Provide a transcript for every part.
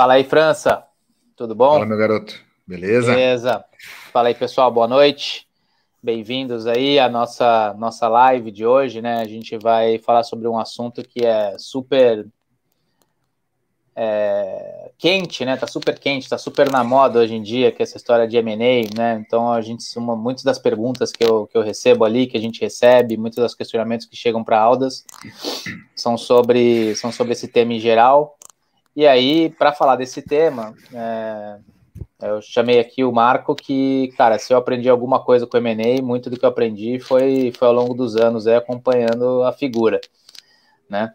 Fala aí, França. Tudo bom? Fala, meu garoto. Beleza? Beleza. Fala aí, pessoal. Boa noite. Bem-vindos aí à nossa, nossa live de hoje, né? A gente vai falar sobre um assunto que é super é, quente, né? Tá super quente, tá super na moda hoje em dia, que é essa história de M&A, né? Então, a gente muitas das perguntas que eu, que eu recebo ali, que a gente recebe, muitos dos questionamentos que chegam para Aldas são sobre, são sobre esse tema em geral. E aí, para falar desse tema, é, eu chamei aqui o Marco, que, cara, se eu aprendi alguma coisa com o MNE, muito do que eu aprendi foi, foi ao longo dos anos, é, acompanhando a figura, né?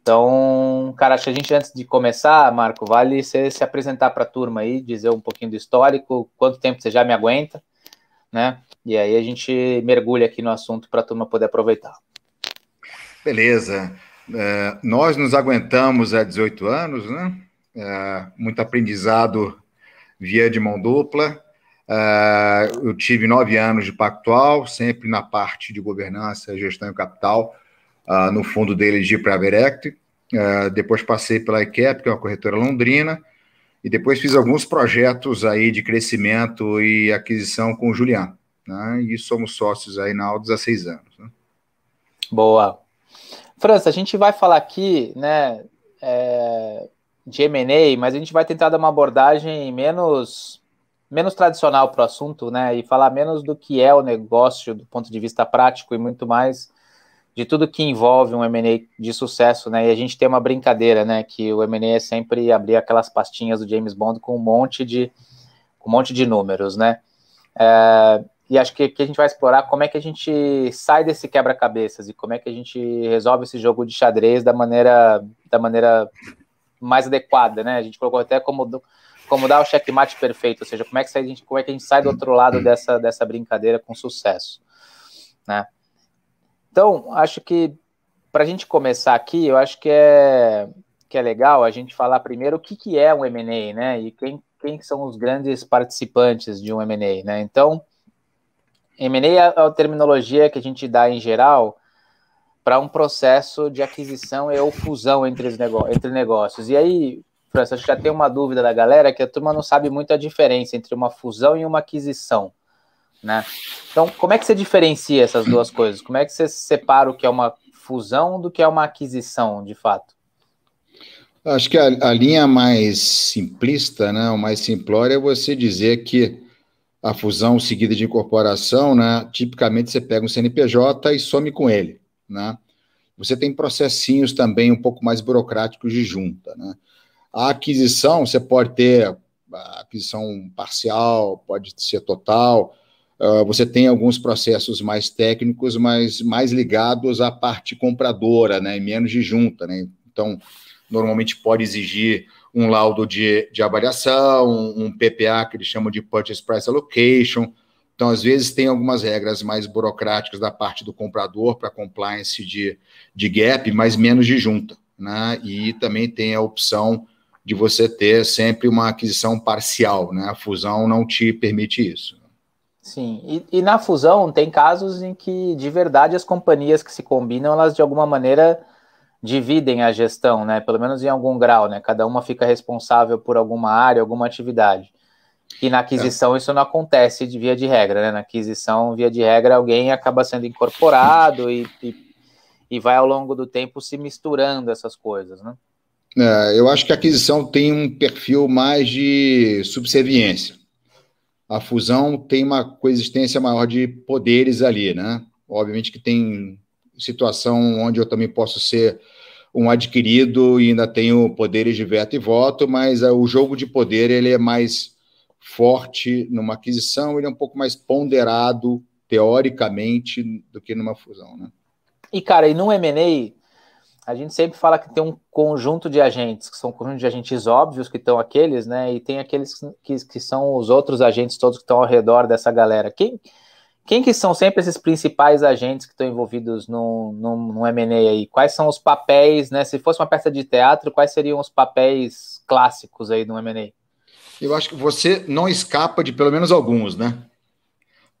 Então, cara, acho que a gente, antes de começar, Marco, vale você se apresentar para a turma aí, dizer um pouquinho do histórico, quanto tempo você já me aguenta, né? E aí a gente mergulha aqui no assunto para a turma poder aproveitar. Beleza. É, nós nos aguentamos há é, 18 anos, né? É, muito aprendizado via de mão dupla. É, eu tive nove anos de pactual, sempre na parte de governança, gestão e capital, ah, no fundo dele de Private Equity. É, depois passei pela Ikep, que é uma corretora londrina, e depois fiz alguns projetos aí de crescimento e aquisição com o Juliano. Né? E somos sócios aí na Aldo há seis anos. Né? Boa. França, a gente vai falar aqui, né, é, de M&A, mas a gente vai tentar dar uma abordagem menos menos tradicional para o assunto, né, e falar menos do que é o negócio do ponto de vista prático e muito mais de tudo que envolve um M&A de sucesso, né? E a gente tem uma brincadeira, né, que o M&A é sempre abrir aquelas pastinhas do James Bond com um monte de um monte de números, né? É, e acho que, que a gente vai explorar como é que a gente sai desse quebra-cabeças e como é que a gente resolve esse jogo de xadrez da maneira, da maneira mais adequada, né? A gente colocou até como, como dar o checkmate perfeito, ou seja, como é que, a gente, como é que a gente sai do outro lado dessa, dessa brincadeira com sucesso, né? Então, acho que para a gente começar aqui, eu acho que é, que é legal a gente falar primeiro o que, que é um M&A, né? E quem, quem são os grandes participantes de um M&A, né? Então, M&A é a terminologia que a gente dá em geral para um processo de aquisição ou fusão entre, os negó entre negócios. E aí, França, acho que já tem uma dúvida da galera que a turma não sabe muito a diferença entre uma fusão e uma aquisição. Né? Então, como é que você diferencia essas duas coisas? Como é que você separa o que é uma fusão do que é uma aquisição, de fato? Acho que a, a linha mais simplista, né, o mais simplória é você dizer que a fusão seguida de incorporação, né, tipicamente você pega um CNPJ e some com ele, né? Você tem processinhos também um pouco mais burocráticos de junta, né? A aquisição, você pode ter aquisição parcial, pode ser total, uh, você tem alguns processos mais técnicos, mas mais ligados à parte compradora, né, e menos de junta, né? Então, normalmente pode exigir um laudo de, de avaliação, um, um PPA, que eles chamam de Purchase Price Allocation. Então, às vezes, tem algumas regras mais burocráticas da parte do comprador para compliance de, de gap, mas menos de junta. Né? E também tem a opção de você ter sempre uma aquisição parcial, né? A fusão não te permite isso. Sim, e, e, na fusão tem casos em que de verdade as companhias que se combinam, elas de alguma maneira dividem a gestão, né? Pelo menos em algum grau, né? Cada uma fica responsável por alguma área, alguma atividade. E na aquisição é. isso não acontece de via de regra, né? Na aquisição, via de regra, alguém acaba sendo incorporado e, e, e vai ao longo do tempo se misturando essas coisas, né? É, eu acho que a aquisição tem um perfil mais de subserviência. A fusão tem uma coexistência maior de poderes ali, né? Obviamente que tem situação onde eu também posso ser um adquirido e ainda tenho poderes de veto e voto, mas ah, o jogo de poder ele é mais forte numa aquisição, ele é um pouco mais ponderado teoricamente do que numa fusão, né? E cara, e no M&A a gente sempre fala que tem um conjunto de agentes, que são um conjunto de agentes óbvios, que estão aqueles, né? E tem aqueles que, que são os outros agentes todos que estão ao redor dessa galera. Quem, quem que são sempre esses principais agentes que estão envolvidos no num, aí? Quais são os papéis, né? Se fosse uma peça de teatro, quais seriam os papéis clássicos aí do M&A? Eu acho que você não escapa de pelo menos alguns, né?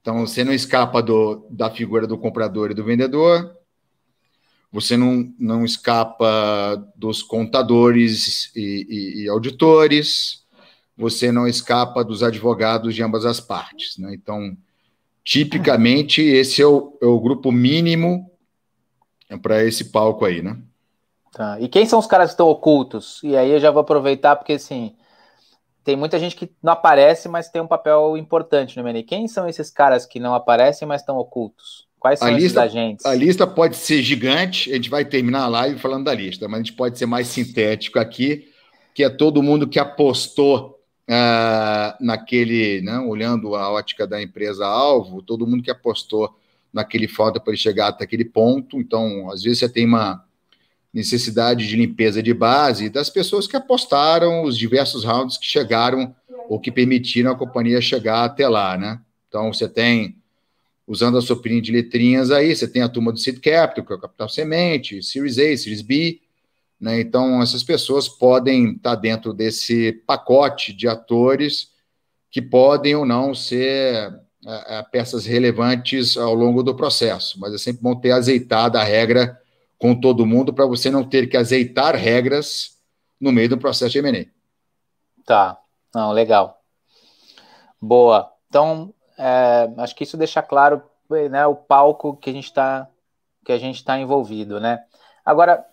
Então, você não escapa do, da figura do comprador e do vendedor, você não, não escapa dos contadores e, e, e auditores, você não escapa dos advogados de ambas as partes. Né? Então, Tipicamente, esse é o, é o grupo mínimo para esse palco aí, né? Tá. E quem são os caras que estão ocultos? E aí eu já vou aproveitar, porque assim, tem muita gente que não aparece, mas tem um papel importante no né, MNE. Quem são esses caras que não aparecem, mas estão ocultos? Quais são a lista, agentes? A lista pode ser gigante, a gente vai terminar a live falando da lista, mas a gente pode ser mais sintético aqui, que é todo mundo que apostou ah, naquele, né, olhando a ótica da empresa alvo, todo mundo que apostou naquele falta para ele chegar até aquele ponto. Então, às vezes você tem uma necessidade de limpeza de base das pessoas que apostaram os diversos rounds que chegaram ou que permitiram a companhia chegar até lá, né? Então, você tem usando a sua opinião de letrinhas aí, você tem a turma do Seed Capital, que é o capital semente, Series A, Series B, né? Então, essas pessoas podem estar tá dentro desse pacote de atores que podem ou não ser é, é, peças relevantes ao longo do processo, mas é sempre bom ter azeitado a regra com todo mundo para você não ter que azeitar regras no meio do processo de MNE. Tá, não, legal. Boa. Então, é, acho que isso deixa claro né, o palco que a gente está que a gente está envolvido, né? Agora,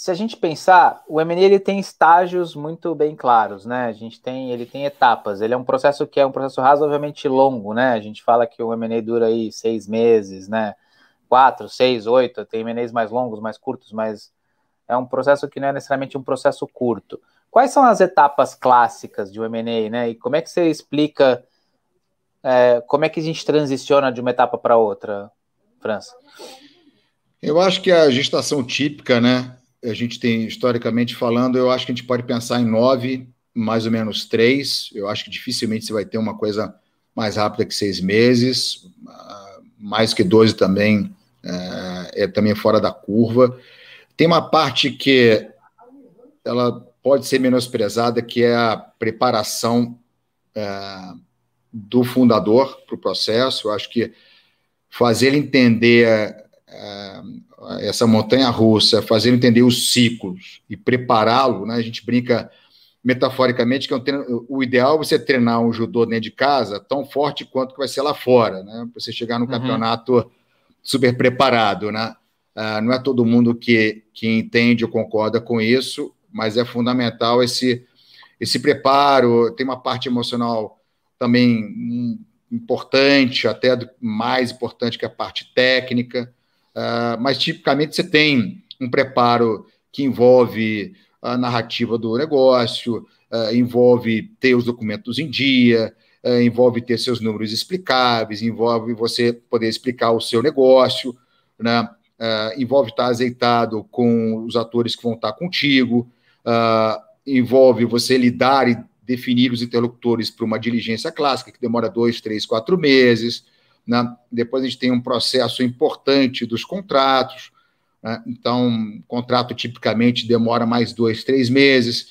se a gente pensar, o M&A ele tem estágios muito bem claros, né? A gente tem, ele tem etapas. Ele é um processo que é um processo razoavelmente longo, né? A gente fala que o M&A dura aí seis meses, né? Quatro, seis, oito. Tem M&As mais longos, mais curtos, mas é um processo que não é necessariamente um processo curto. Quais são as etapas clássicas de um M&A, né? E como é que você explica é, como é que a gente transiciona de uma etapa para outra, França? Eu acho que a gestação típica, né? a gente tem, historicamente falando, eu acho que a gente pode pensar em nove, mais ou menos três. Eu acho que dificilmente você vai ter uma coisa mais rápida que seis meses, ah, mais que doze também é, é também fora da curva. Tem uma parte que ela pode ser menosprezada, que é a preparação é, do fundador para o processo. Eu acho que fazer ele entender é, essa montanha russa, fazer entender os ciclos e prepará-lo, né? A gente brinca metaforicamente que é um treino, o ideal é você treinar um judô dentro de casa tão forte quanto que vai ser lá fora, né? você chegar no uhum. campeonato super preparado, né? Ah, não é todo mundo que, que entende ou concorda com isso, mas é fundamental esse, esse preparo. Tem uma parte emocional também hum, importante, até mais importante que a parte técnica. Ah, mas tipicamente você tem um preparo que envolve a narrativa do negócio, uh, envolve ter os documentos em dia, uh, envolve ter seus números explicáveis, envolve você poder explicar o seu negócio, né? envolve estar azeitado com os atores que vão estar contigo, envolve você lidar e definir os interlocutores para uma diligência clássica, que demora dois, três, quatro meses né? Depois a gente tem um processo importante dos contratos. Né? Então, um contrato tipicamente demora mais dois, três meses.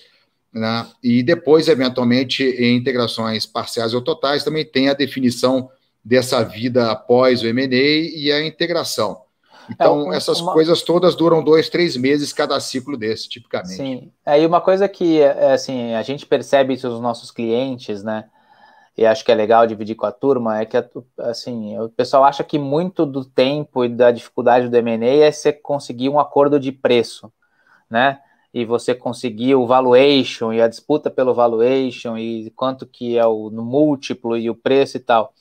Né? E depois, eventualmente, em integrações parciais ou totais, também tem a definição dessa vida após o M&A e a integração. É, então, é essas uma... coisas todas duram dois, três meses cada ciclo desse, tipicamente. Sim. É, e uma coisa que, é, é, assim, a gente percebe isso nos nossos clientes, né? e acho que é legal dividir com a turma, é que assim, o pessoal acha que muito do tempo e da dificuldade do M&A é você conseguir um acordo de preço, né? E você conseguir o valuation e a disputa pelo valuation e quanto que é o múltiplo e o preço e tal.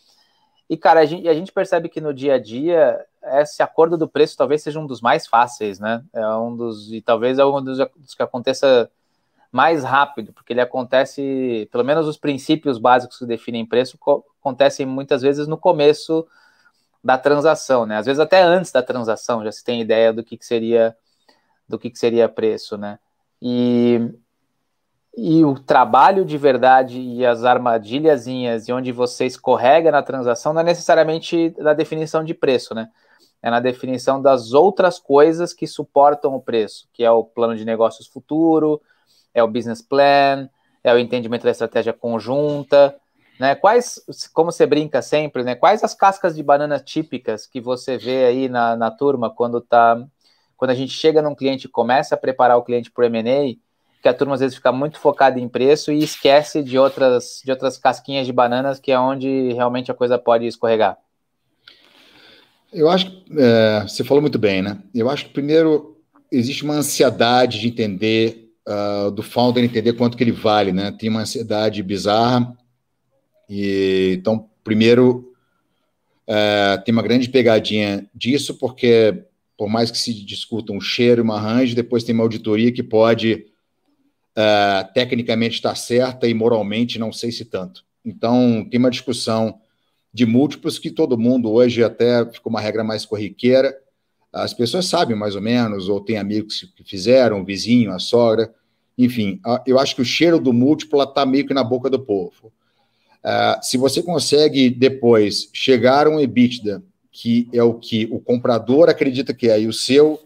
E cara, a gente, a gente percebe que no dia a dia esse acordo do preço talvez seja um dos mais fáceis, né? É um dos e talvez é um dos que aconteça mais rápido, porque ele acontece, pelo menos os princípios básicos que definem preço acontecem muitas vezes no começo da transação, né? Às vezes até antes da transação já se tem ideia do que, que seria do que, que seria preço, né? E, e o trabalho de verdade e as armadilhazinhas e onde você escorrega na transação não é necessariamente na definição de preço, né? É na definição das outras coisas que suportam o preço, que é o plano de negócios futuro, é o business plan, é o entendimento da estratégia conjunta, né? Quais, como você brinca sempre, né? Quais as cascas de banana típicas que você vê aí na, na turma quando tá, quando a gente chega num cliente e começa a preparar o cliente para o M&A, que a turma às vezes fica muito focada em preço e esquece de outras, de outras casquinhas de bananas, que é onde realmente a coisa pode escorregar. Eu acho que é, você falou muito bem, né? Eu acho que primeiro existe uma ansiedade de entender uh, do founder entender quanto que ele vale, né? Tem uma ansiedade bizarra. E, então, primeiro, uh, tem uma grande pegadinha disso, porque por mais que se discuta um cheiro e um arranjo, depois tem uma auditoria que pode uh, tecnicamente estar certa e moralmente não sei se tanto. Então, tem uma discussão de múltiplos que todo mundo hoje até ficou uma regra mais corriqueira. As pessoas sabem mais ou menos, ou tem amigos que fizeram, o vizinho, a sogra, enfim, eu acho que o cheiro do múltiplo está meio que na boca do povo. Uh, se você consegue depois chegar a um EBITDA, que é o que o comprador acredita que é, e o seu,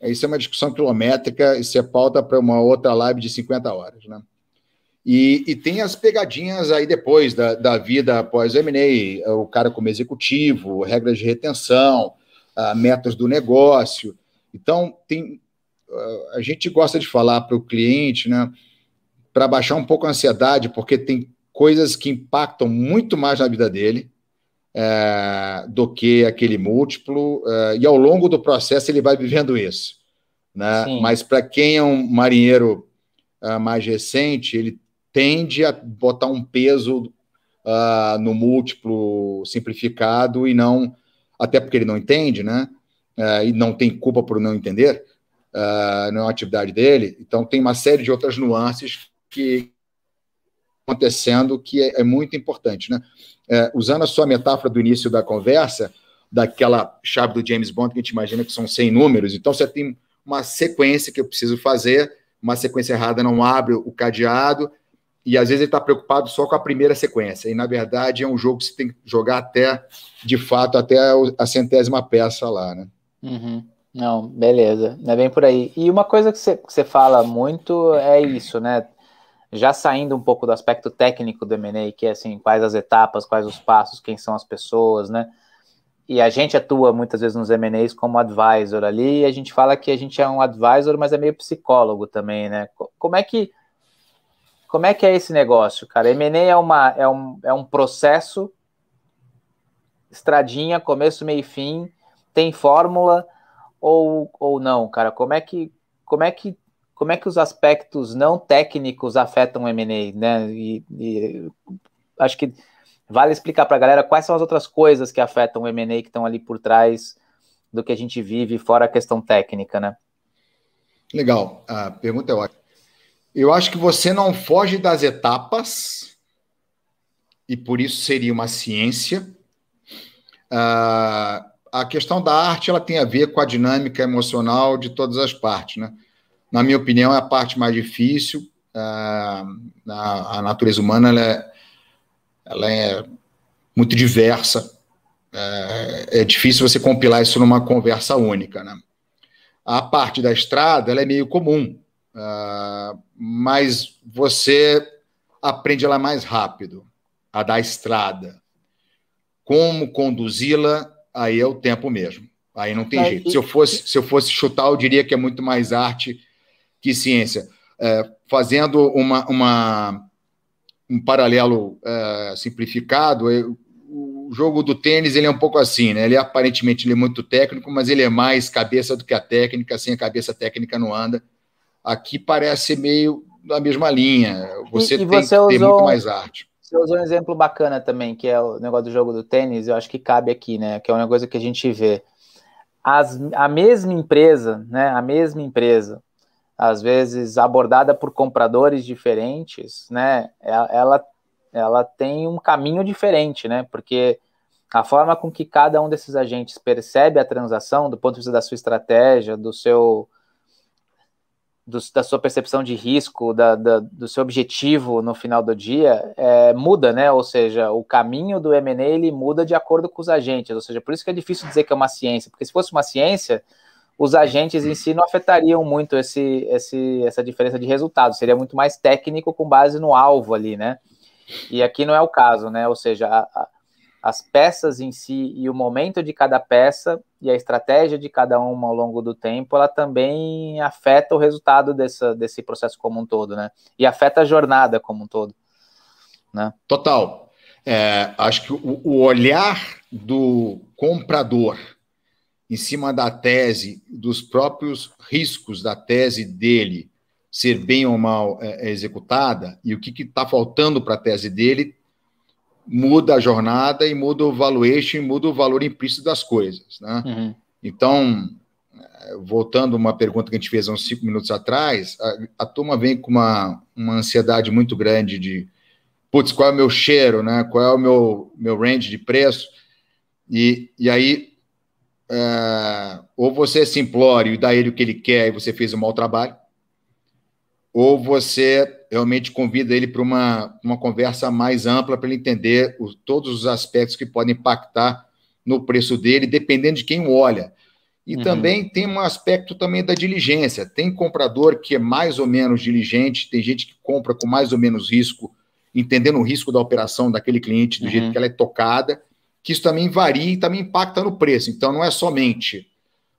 é, isso é uma discussão quilométrica, isso é pauta para uma outra live de 50 horas, né? E, e tem as pegadinhas aí depois da, da vida após o M&A, o cara como executivo, regras de retenção, uh, metas do negócio. Então, tem a gente gosta de falar para o cliente, né, para baixar um pouco a ansiedade, porque tem coisas que impactam muito mais na vida dele é, do que aquele múltiplo, é, e ao longo do processo ele vai vivendo isso. Né? Mas para quem é um marinheiro uh, mais recente, ele tende a botar um peso uh, no múltiplo simplificado e não, até porque ele não entende, né? Uh, e não tem culpa por não entender uh, não é uma atividade dele. Então, tem uma série de outras nuances que acontecendo que é, é muito importante. Né? Uh, usando a sua metáfora do início da conversa, daquela chave do James Bond que a gente imagina que são 100 números, então você tem uma sequência que eu preciso fazer, uma sequência errada não abre o cadeado, e às vezes ele está preocupado só com a primeira sequência. E na verdade é um jogo que você tem que jogar até, de fato, até a centésima peça lá, né? Uhum. Não, beleza. É bem por aí. E uma coisa que você, que você fala muito é isso, né? Já saindo um pouco do aspecto técnico do M&A, que é assim, quais as etapas, quais os passos, quem são as pessoas, né? E a gente atua muitas vezes nos M&As como advisor ali, e a gente fala que a gente é um advisor, mas é meio psicólogo também, né? Como é que como é que é esse negócio, cara? M&A é, uma, é, um, é um processo, estradinha, começo, meio e fim, tem fórmula, ou, ou não, cara? Como é que como é que como é que os aspectos não técnicos afetam o M&A, né? E, e, acho que vale explicar para a galera quais são as outras coisas que afetam o M&A que estão ali por trás do que a gente vive, fora a questão técnica, né? Legal, a pergunta é ótima. Eu acho que você não foge das etapas e por isso seria uma ciência. Uh, a questão da arte ela tem a ver com a dinâmica emocional de todas as partes, né? Na minha opinião, é a parte mais difícil. A, ah, a, a natureza humana ela é, ela é muito diversa. É, é, difícil você compilar isso numa conversa única, né? A parte da estrada ela é meio comum, uh, mas você aprende ela mais rápido, a da estrada. Como conduzi-la aí é o tempo mesmo. Aí não tem jeito. Se eu, fosse, se eu fosse chutar, eu diria que é muito mais arte que ciência. É, fazendo uma, uma, um paralelo é, simplificado, eu, o jogo do tênis ele é um pouco assim, né? Ele é, aparentemente ele é muito técnico, mas ele é mais cabeça do que a técnica. Sem a cabeça a técnica não anda. Aqui parece meio da mesma linha. Você e, e tem você que ter muito mais arte. Você usou um exemplo bacana também, que é o negócio do jogo do tênis, eu acho que cabe aqui, né? Que é uma coisa que a gente vê. As, a mesma empresa, né? A mesma empresa, às vezes abordada por compradores diferentes, né? É, ela, ela tem um caminho diferente, né? Porque a forma com que cada um desses agentes percebe a transação, do ponto de vista da sua estratégia, do seu do, da sua percepção de risco, da, da, do seu objetivo no final do dia, é, muda, né? Ou seja, o caminho do M&A ele muda de acordo com os agentes. Ou seja, por isso que é difícil dizer que é uma ciência, porque se fosse uma ciência, os agentes em si não afetariam muito esse, esse, essa diferença de resultado. Seria muito mais técnico com base no alvo ali, né? E aqui não é o caso, né? Ou seja, a, a, as peças em si e o momento de cada peça e a estratégia de cada uma ao longo do tempo, ela também afeta o resultado dessa, desse processo como um todo, né? E afeta a jornada como um todo, né? Total. É, acho que o, o olhar do comprador em cima da tese, dos próprios riscos da tese dele ser bem ou mal é, é executada e o que está faltando para a tese dele muda a jornada e muda o valuation, muda o valor implícito das coisas. Né? Uhum. Então, eh, voltando a uma pergunta que a gente fez há uns cinco minutos atrás, a, a turma vem com uma, uma ansiedade muito grande de, putz, qual é o meu cheiro, né? qual é o meu, meu range de preço, e, e aí é, ou você se implora e dá ele o que ele quer e você fez um mau trabalho, ou você realmente convida ele para uma, uma conversa mais ampla para ele entender o, todos os aspectos que podem impactar no preço dele, dependendo de quem olha. E uhum. também tem um aspecto também da diligência. Tem comprador que é mais ou menos diligente, tem gente que compra com mais ou menos risco, entendendo o risco da operação daquele cliente, do uhum. jeito que ela é tocada, que isso também varia e também impacta no preço. Então não é somente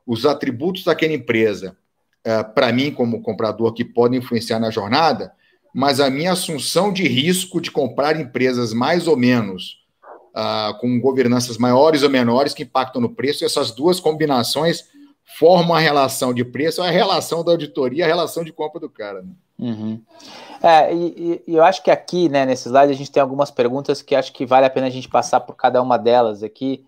os atributos daquela empresa, uh, para mim como comprador, que podem influenciar na jornada, mas a minha assunção de risco de comprar empresas mais ou menos uh, com governanças maiores ou menores que impactam no preço, essas duas combinações formam a relação de preço, a relação da auditoria, a relação de compra do cara. Né? Uhum. É, e, e, eu acho que aqui, né, nesse slide, a gente tem algumas perguntas que acho que vale a pena a gente passar por cada uma delas aqui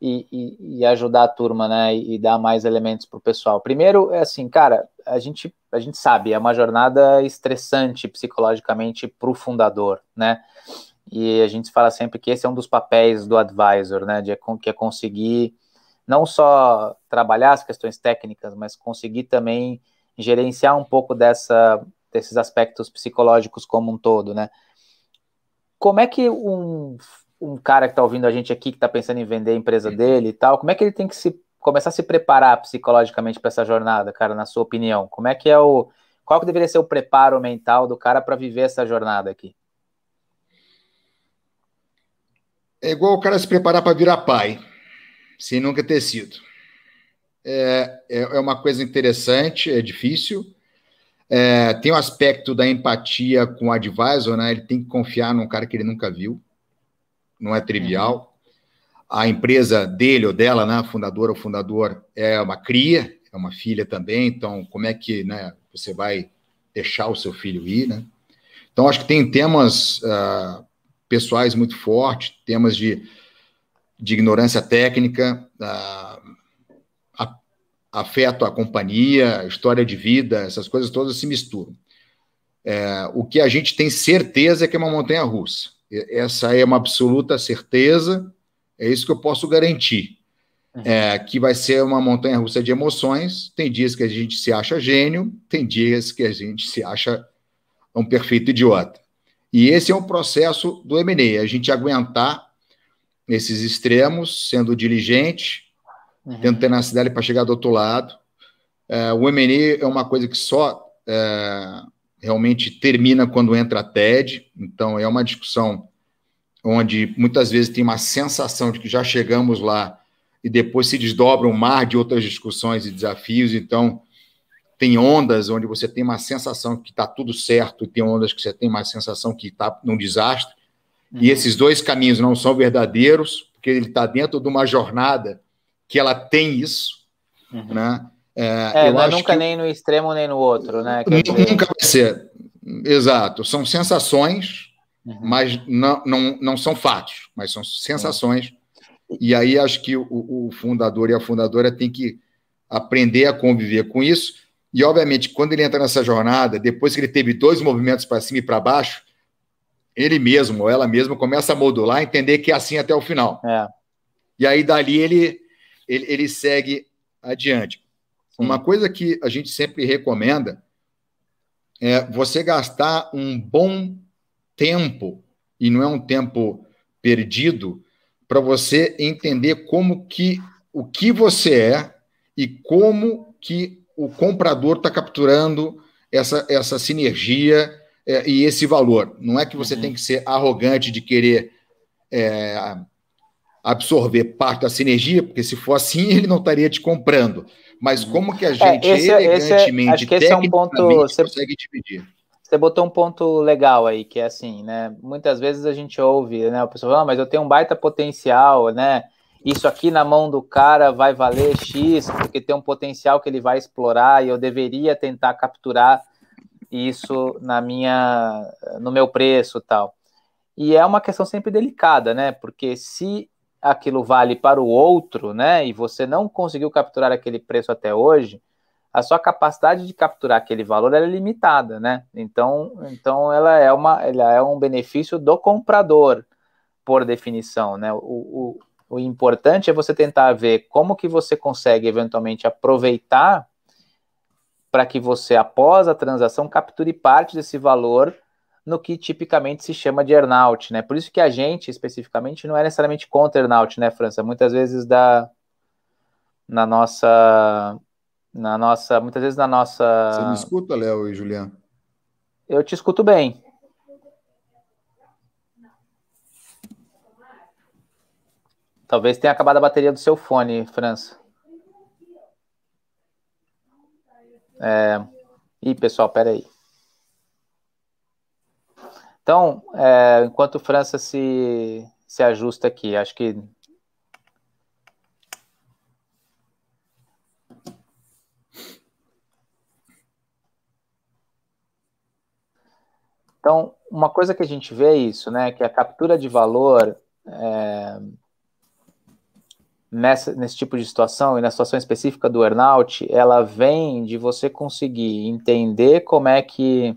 e, e, e ajudar a turma, né, e, dar mais elementos para o pessoal. Primeiro, é assim, cara, a gente a gente sabe, é uma jornada estressante psicologicamente para o fundador, né? E a gente fala sempre que esse é um dos papéis do advisor, né? De, é que é conseguir não só trabalhar as questões técnicas, mas conseguir também gerenciar um pouco dessa, desses aspectos psicológicos como um todo, né? Como é que um, um cara que está ouvindo a gente aqui, que está pensando em vender a empresa dele e tal, como é que ele tem que se começar a se preparar psicologicamente para essa jornada, cara, na sua opinião? Como é que é o. Qual que deveria ser o preparo mental do cara para viver essa jornada aqui? É igual o cara se preparar para virar pai, sem nunca ter sido. É, é, é uma coisa interessante, é difícil. É, tem o um aspecto da empatia com o advisor, né? Ele tem que confiar num cara que ele nunca viu. Não é trivial. Uhum a empresa dele ou dela, né, fundadora ou fundador, é uma cria, é uma filha também, então como é que né, você vai deixar o seu filho ir, né? Então acho que tem temas uh, pessoais muito fortes, temas de, de ignorância técnica, uh, afeto à companhia, história de vida, essas coisas todas se misturam. É, o que a gente tem certeza é que é uma montanha russa. Essa é uma absoluta certeza é isso que eu posso garantir. Uhum. É, que vai ser uma montanha russa de emoções. Tem dias que a gente se acha gênio, tem dias que a gente se acha um perfeito idiota. E esse é um processo do MNE, a gente aguentar esses extremos, sendo diligente, uhum. tendo tenacidade para chegar do outro lado. É, o MNE é uma coisa que só é, realmente termina quando entra a TED, então é uma discussão onde muitas vezes tem uma sensação de que já chegamos lá e depois se desdobra um mar de outras discussões e desafios. Então, tem ondas onde você tem uma sensação que está tudo certo, e tem ondas que você tem uma sensação que está num desastre. Uhum. E esses dois caminhos não são verdadeiros, porque ele está dentro de uma jornada que ela tem isso, uhum. né? É, é eu não é acho nunca que... nem no extremo nem no outro, né? nunca vai ser. Exato. São sensações uhum. mas não, não, não são fatos, mas são sensações. Uhum. E aí acho que o, o fundador e a fundadora têm que aprender a conviver com isso. E, obviamente, quando ele entra nessa jornada, depois que ele teve dois movimentos para cima e para baixo, ele mesmo ou ela mesma começa a modular, entender que é assim até o final. É. E aí, dali, ele, ele, ele segue adiante. Sim. Uma coisa que a gente sempre recomenda é você gastar um bom tempo, e não é um tempo perdido, para você entender como que o que você é e como que o comprador está capturando essa, essa sinergia é, e esse valor. Não é que você uhum. tem que ser arrogante de querer é, absorver parte da sinergia, porque se for assim, ele não estaria te comprando. Mas uhum. como que a é, gente é, esse, é, elegantemente, esse, acho que esse é um ponto, você... consegue dividir? Você botou um ponto legal aí, que é assim, né? Muitas vezes a gente ouve, né? O pessoal fala, ah, mas eu tenho um baita potencial, né? Isso aqui na mão do cara vai valer X, porque tem um potencial que ele vai explorar e eu deveria tentar capturar isso na minha, no meu preço tal. E é uma questão sempre delicada, né? Porque se aquilo vale para o outro, né? E você não conseguiu capturar aquele preço até hoje, a sua capacidade de capturar aquele valor é limitada, né? Então, então ela, é uma, ela é um benefício do comprador, por definição, né? O, o, o importante é você tentar ver como que você consegue eventualmente aproveitar para que você, após a transação, capture parte desse valor no que tipicamente se chama de earnout, né? Por isso que a gente, especificamente, não é necessariamente contra earnout, né, França? Muitas vezes dá na nossa na nossa, muitas vezes na nossa. Você me escuta, Léo e Juliano? Eu te escuto bem. Talvez tenha acabado a bateria do seu fone, França. É... Ih, pessoal, peraí. Então, é, enquanto França se, se ajusta aqui, acho que Então, uma coisa que a gente vê é isso, né? Que a captura de valor é, nessa, nesse tipo de situação, e na situação específica do earnout, ela vem de você conseguir entender como é que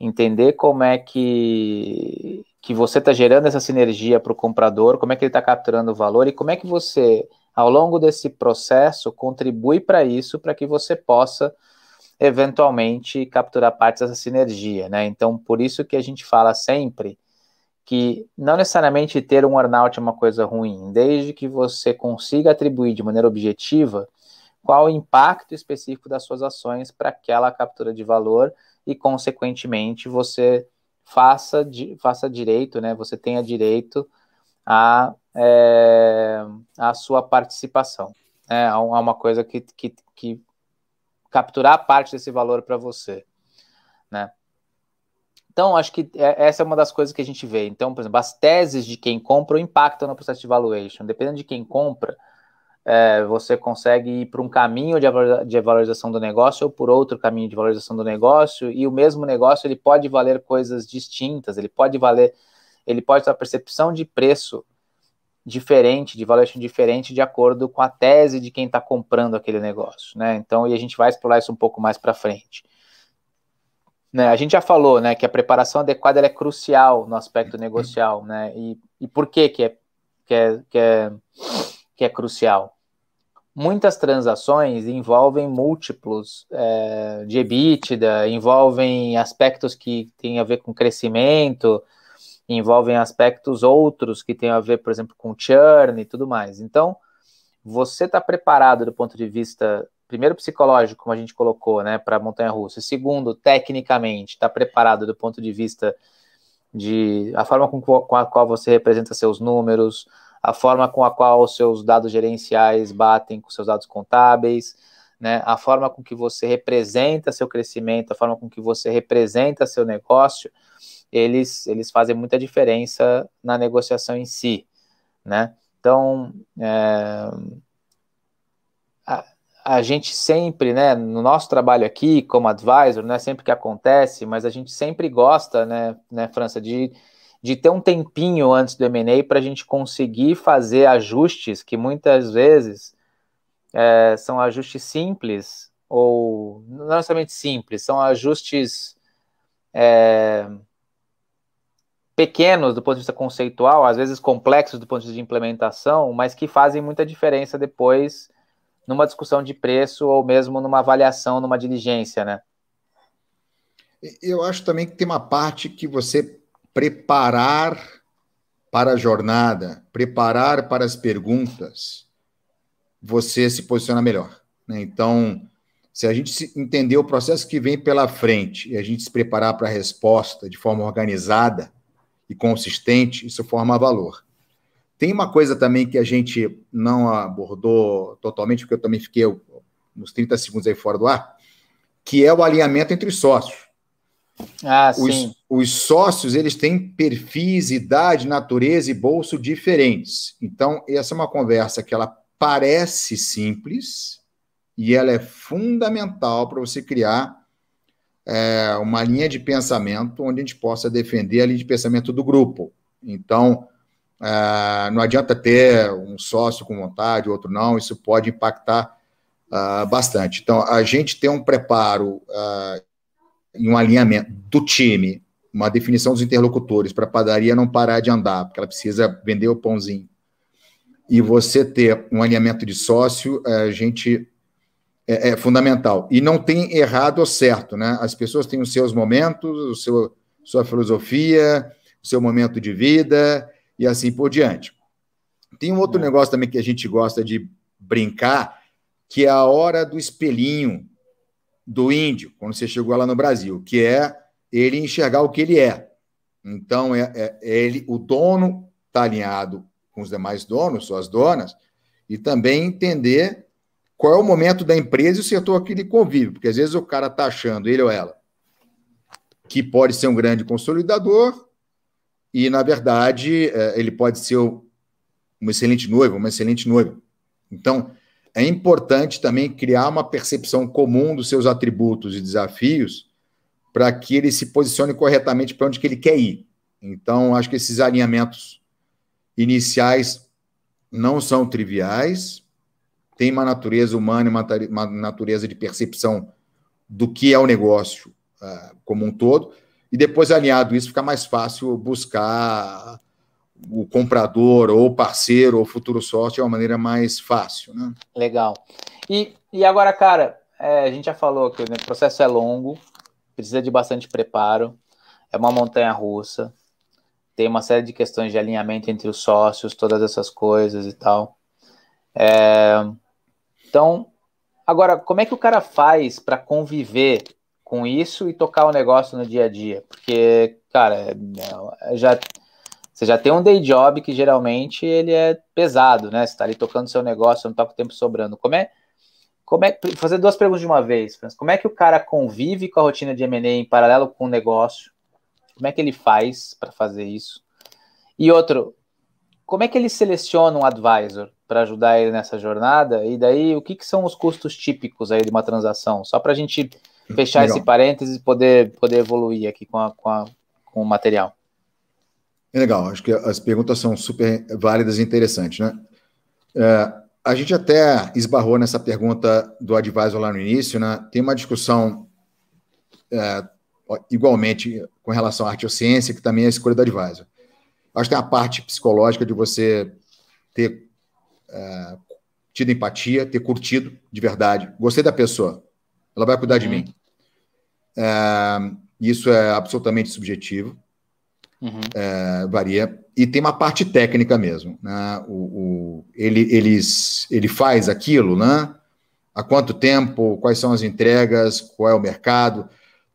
entender como é que, que você está gerando essa sinergia para o comprador, como é que ele está capturando o valor e como é que você, ao longo desse processo, contribui para isso, para que você possa eventualmente capturar parte dessa sinergia, né? Então, por isso que a gente fala sempre que não necessariamente ter um earnout é uma coisa ruim, desde que você consiga atribuir de maneira objetiva qual o impacto específico das suas ações para aquela captura de valor e, consequentemente, você faça, di faça direito, né? Você tenha direito à é, eh, a sua participação. É, é uma coisa que, que, que capturar parte desse valor para você, né? Então, acho que é, essa é uma das coisas que a gente vê. Então, por exemplo, as teses de quem compra impactam no processo de valuation. Dependendo de quem compra, é, você consegue ir para um caminho de valorização do negócio ou por outro caminho de valorização do negócio. E o mesmo negócio ele pode valer coisas distintas. Ele pode valer, ele pode ter a percepção de preço diferente, de valuation diferente de acordo com a tese de quem está comprando aquele negócio, né? Então, e a gente vai explorar isso um pouco mais para frente. Né, a gente já falou, né, que a preparação adequada é crucial no aspecto uhum. negocial, né? E, e por que que é, que é, que é, que é crucial? muitas transações envolvem múltiplos é, de EBITDA, envolvem aspectos que têm a ver com crescimento, envolvem aspectos outros que têm a ver, por exemplo, com churn e tudo mais. Então, você está preparado do ponto de vista, primeiro, psicológico, como a gente colocou, né, para a montanha-russa. Segundo, tecnicamente, está preparado do ponto de vista de a forma com, com a qual você representa seus números, a forma com a qual os seus dados gerenciais batem com seus dados contábeis, né, a forma com que você representa seu crescimento, a forma com que você representa seu negócio eles, eles fazem muita diferença na negociação em si, né? Então, é, a, a gente sempre, né, no nosso trabalho aqui como advisor, não é sempre que acontece, mas a gente sempre gosta, né, né França, de, de ter um tempinho antes do M&A para a gente conseguir fazer ajustes que muitas vezes é, são ajustes simples ou não é necessariamente simples, são ajustes é, pequenos do ponto de vista conceitual, às vezes complexos do ponto de vista de implementação, mas que fazem muita diferença depois numa discussão de preço ou mesmo numa avaliação, numa diligência, né? Eu acho também que tem uma parte que você preparar para a jornada, preparar para as perguntas, você se posiciona melhor. Né? Então, se a gente entender o processo que vem pela frente e a gente se preparar para a resposta de forma organizada, e consistente, isso forma valor. Tem uma coisa também que a gente não abordou totalmente, porque eu também fiquei uns 30 segundos aí fora do ar, que é o alinhamento entre os sócios. Ah, os, sim. os sócios eles têm perfis, idade, natureza e bolso diferentes. Então, essa é uma conversa que ela parece simples e ela é fundamental para você criar é, uma linha de pensamento onde a gente possa defender a linha de pensamento do grupo. Então, é, não adianta ter um sócio com vontade, outro não, isso pode impactar uh, bastante. Então, a gente tem um preparo uh, e um alinhamento do time, uma definição dos interlocutores para a padaria não parar de andar, porque ela precisa vender o pãozinho. E você ter um alinhamento de sócio, eh, a gente é, é, fundamental. E não tem errado ou certo, né? As pessoas têm os seus momentos, o seu, sua filosofia, o seu momento de vida e assim por diante. Tem um outro é. negócio também que a gente gosta de brincar, que é a hora do espelhinho do índio, quando você chegou lá no Brasil, que é ele enxergar o que ele é. Então, é, é, é ele, o dono está alinhado com os demais donos, suas donas, e também entender qual é o momento da empresa e o setor que ele convive, porque às vezes o cara está achando, ele ou ela, que pode ser um grande consolidador e, na verdade, é, ele pode ser um excelente noivo uma excelente noiva. Então, é importante também criar uma percepção comum dos seus atributos e desafios para que ele se posicione corretamente para onde que ele quer ir. Então, acho que esses alinhamentos iniciais não são triviais, tem uma natureza humana e uma natureza de percepção do que é o negócio uh, como um todo. E depois, alinhado isso, fica mais fácil buscar o comprador ou parceiro ou futuro sócio de é uma maneira mais fácil. Né? Legal. E, e agora, cara, é, a gente já falou que o processo é longo, precisa de bastante preparo, é uma montanha russa, tem uma série de questões de alinhamento entre os sócios, todas essas coisas e tal. É, então, agora, como é que o cara faz para conviver com isso e tocar o negócio no dia a dia? Porque, cara, é, é, já, você já tem um day job que geralmente ele é pesado, né? Você está ali tocando seu negócio, não está com tempo sobrando. Como é, como é, fazer duas perguntas de uma vez, Francis? Como é que o cara convive com a rotina de M&A em paralelo com o negócio? Como é que ele faz para fazer isso? E outro, como é que ele seleciona um advisor para ajudar ele nessa jornada? E daí, o que, que são os custos típicos aí de uma transação? Só para a gente fechar Legal. esse parênteses e poder, poder evoluir aqui com, a, com, a, com o material. Legal, acho que as perguntas são super válidas e interessantes, né? É, a gente até esbarrou nessa pergunta do advisor lá no início, né? Tem uma discussão é, igualmente com relação à arte ou ciência, que também é a escolha do advisor. Acho que tem a parte psicológica de você ter é, tido empatia, ter curtido de verdade. Gostei da pessoa. Ela vai cuidar uhum. de mim. É, isso é absolutamente subjetivo. Uhum. É, varia. E tem uma parte técnica mesmo. Né? O, o, ele, eles, ele faz aquilo, né? Há quanto tempo? Quais são as entregas? Qual é o mercado?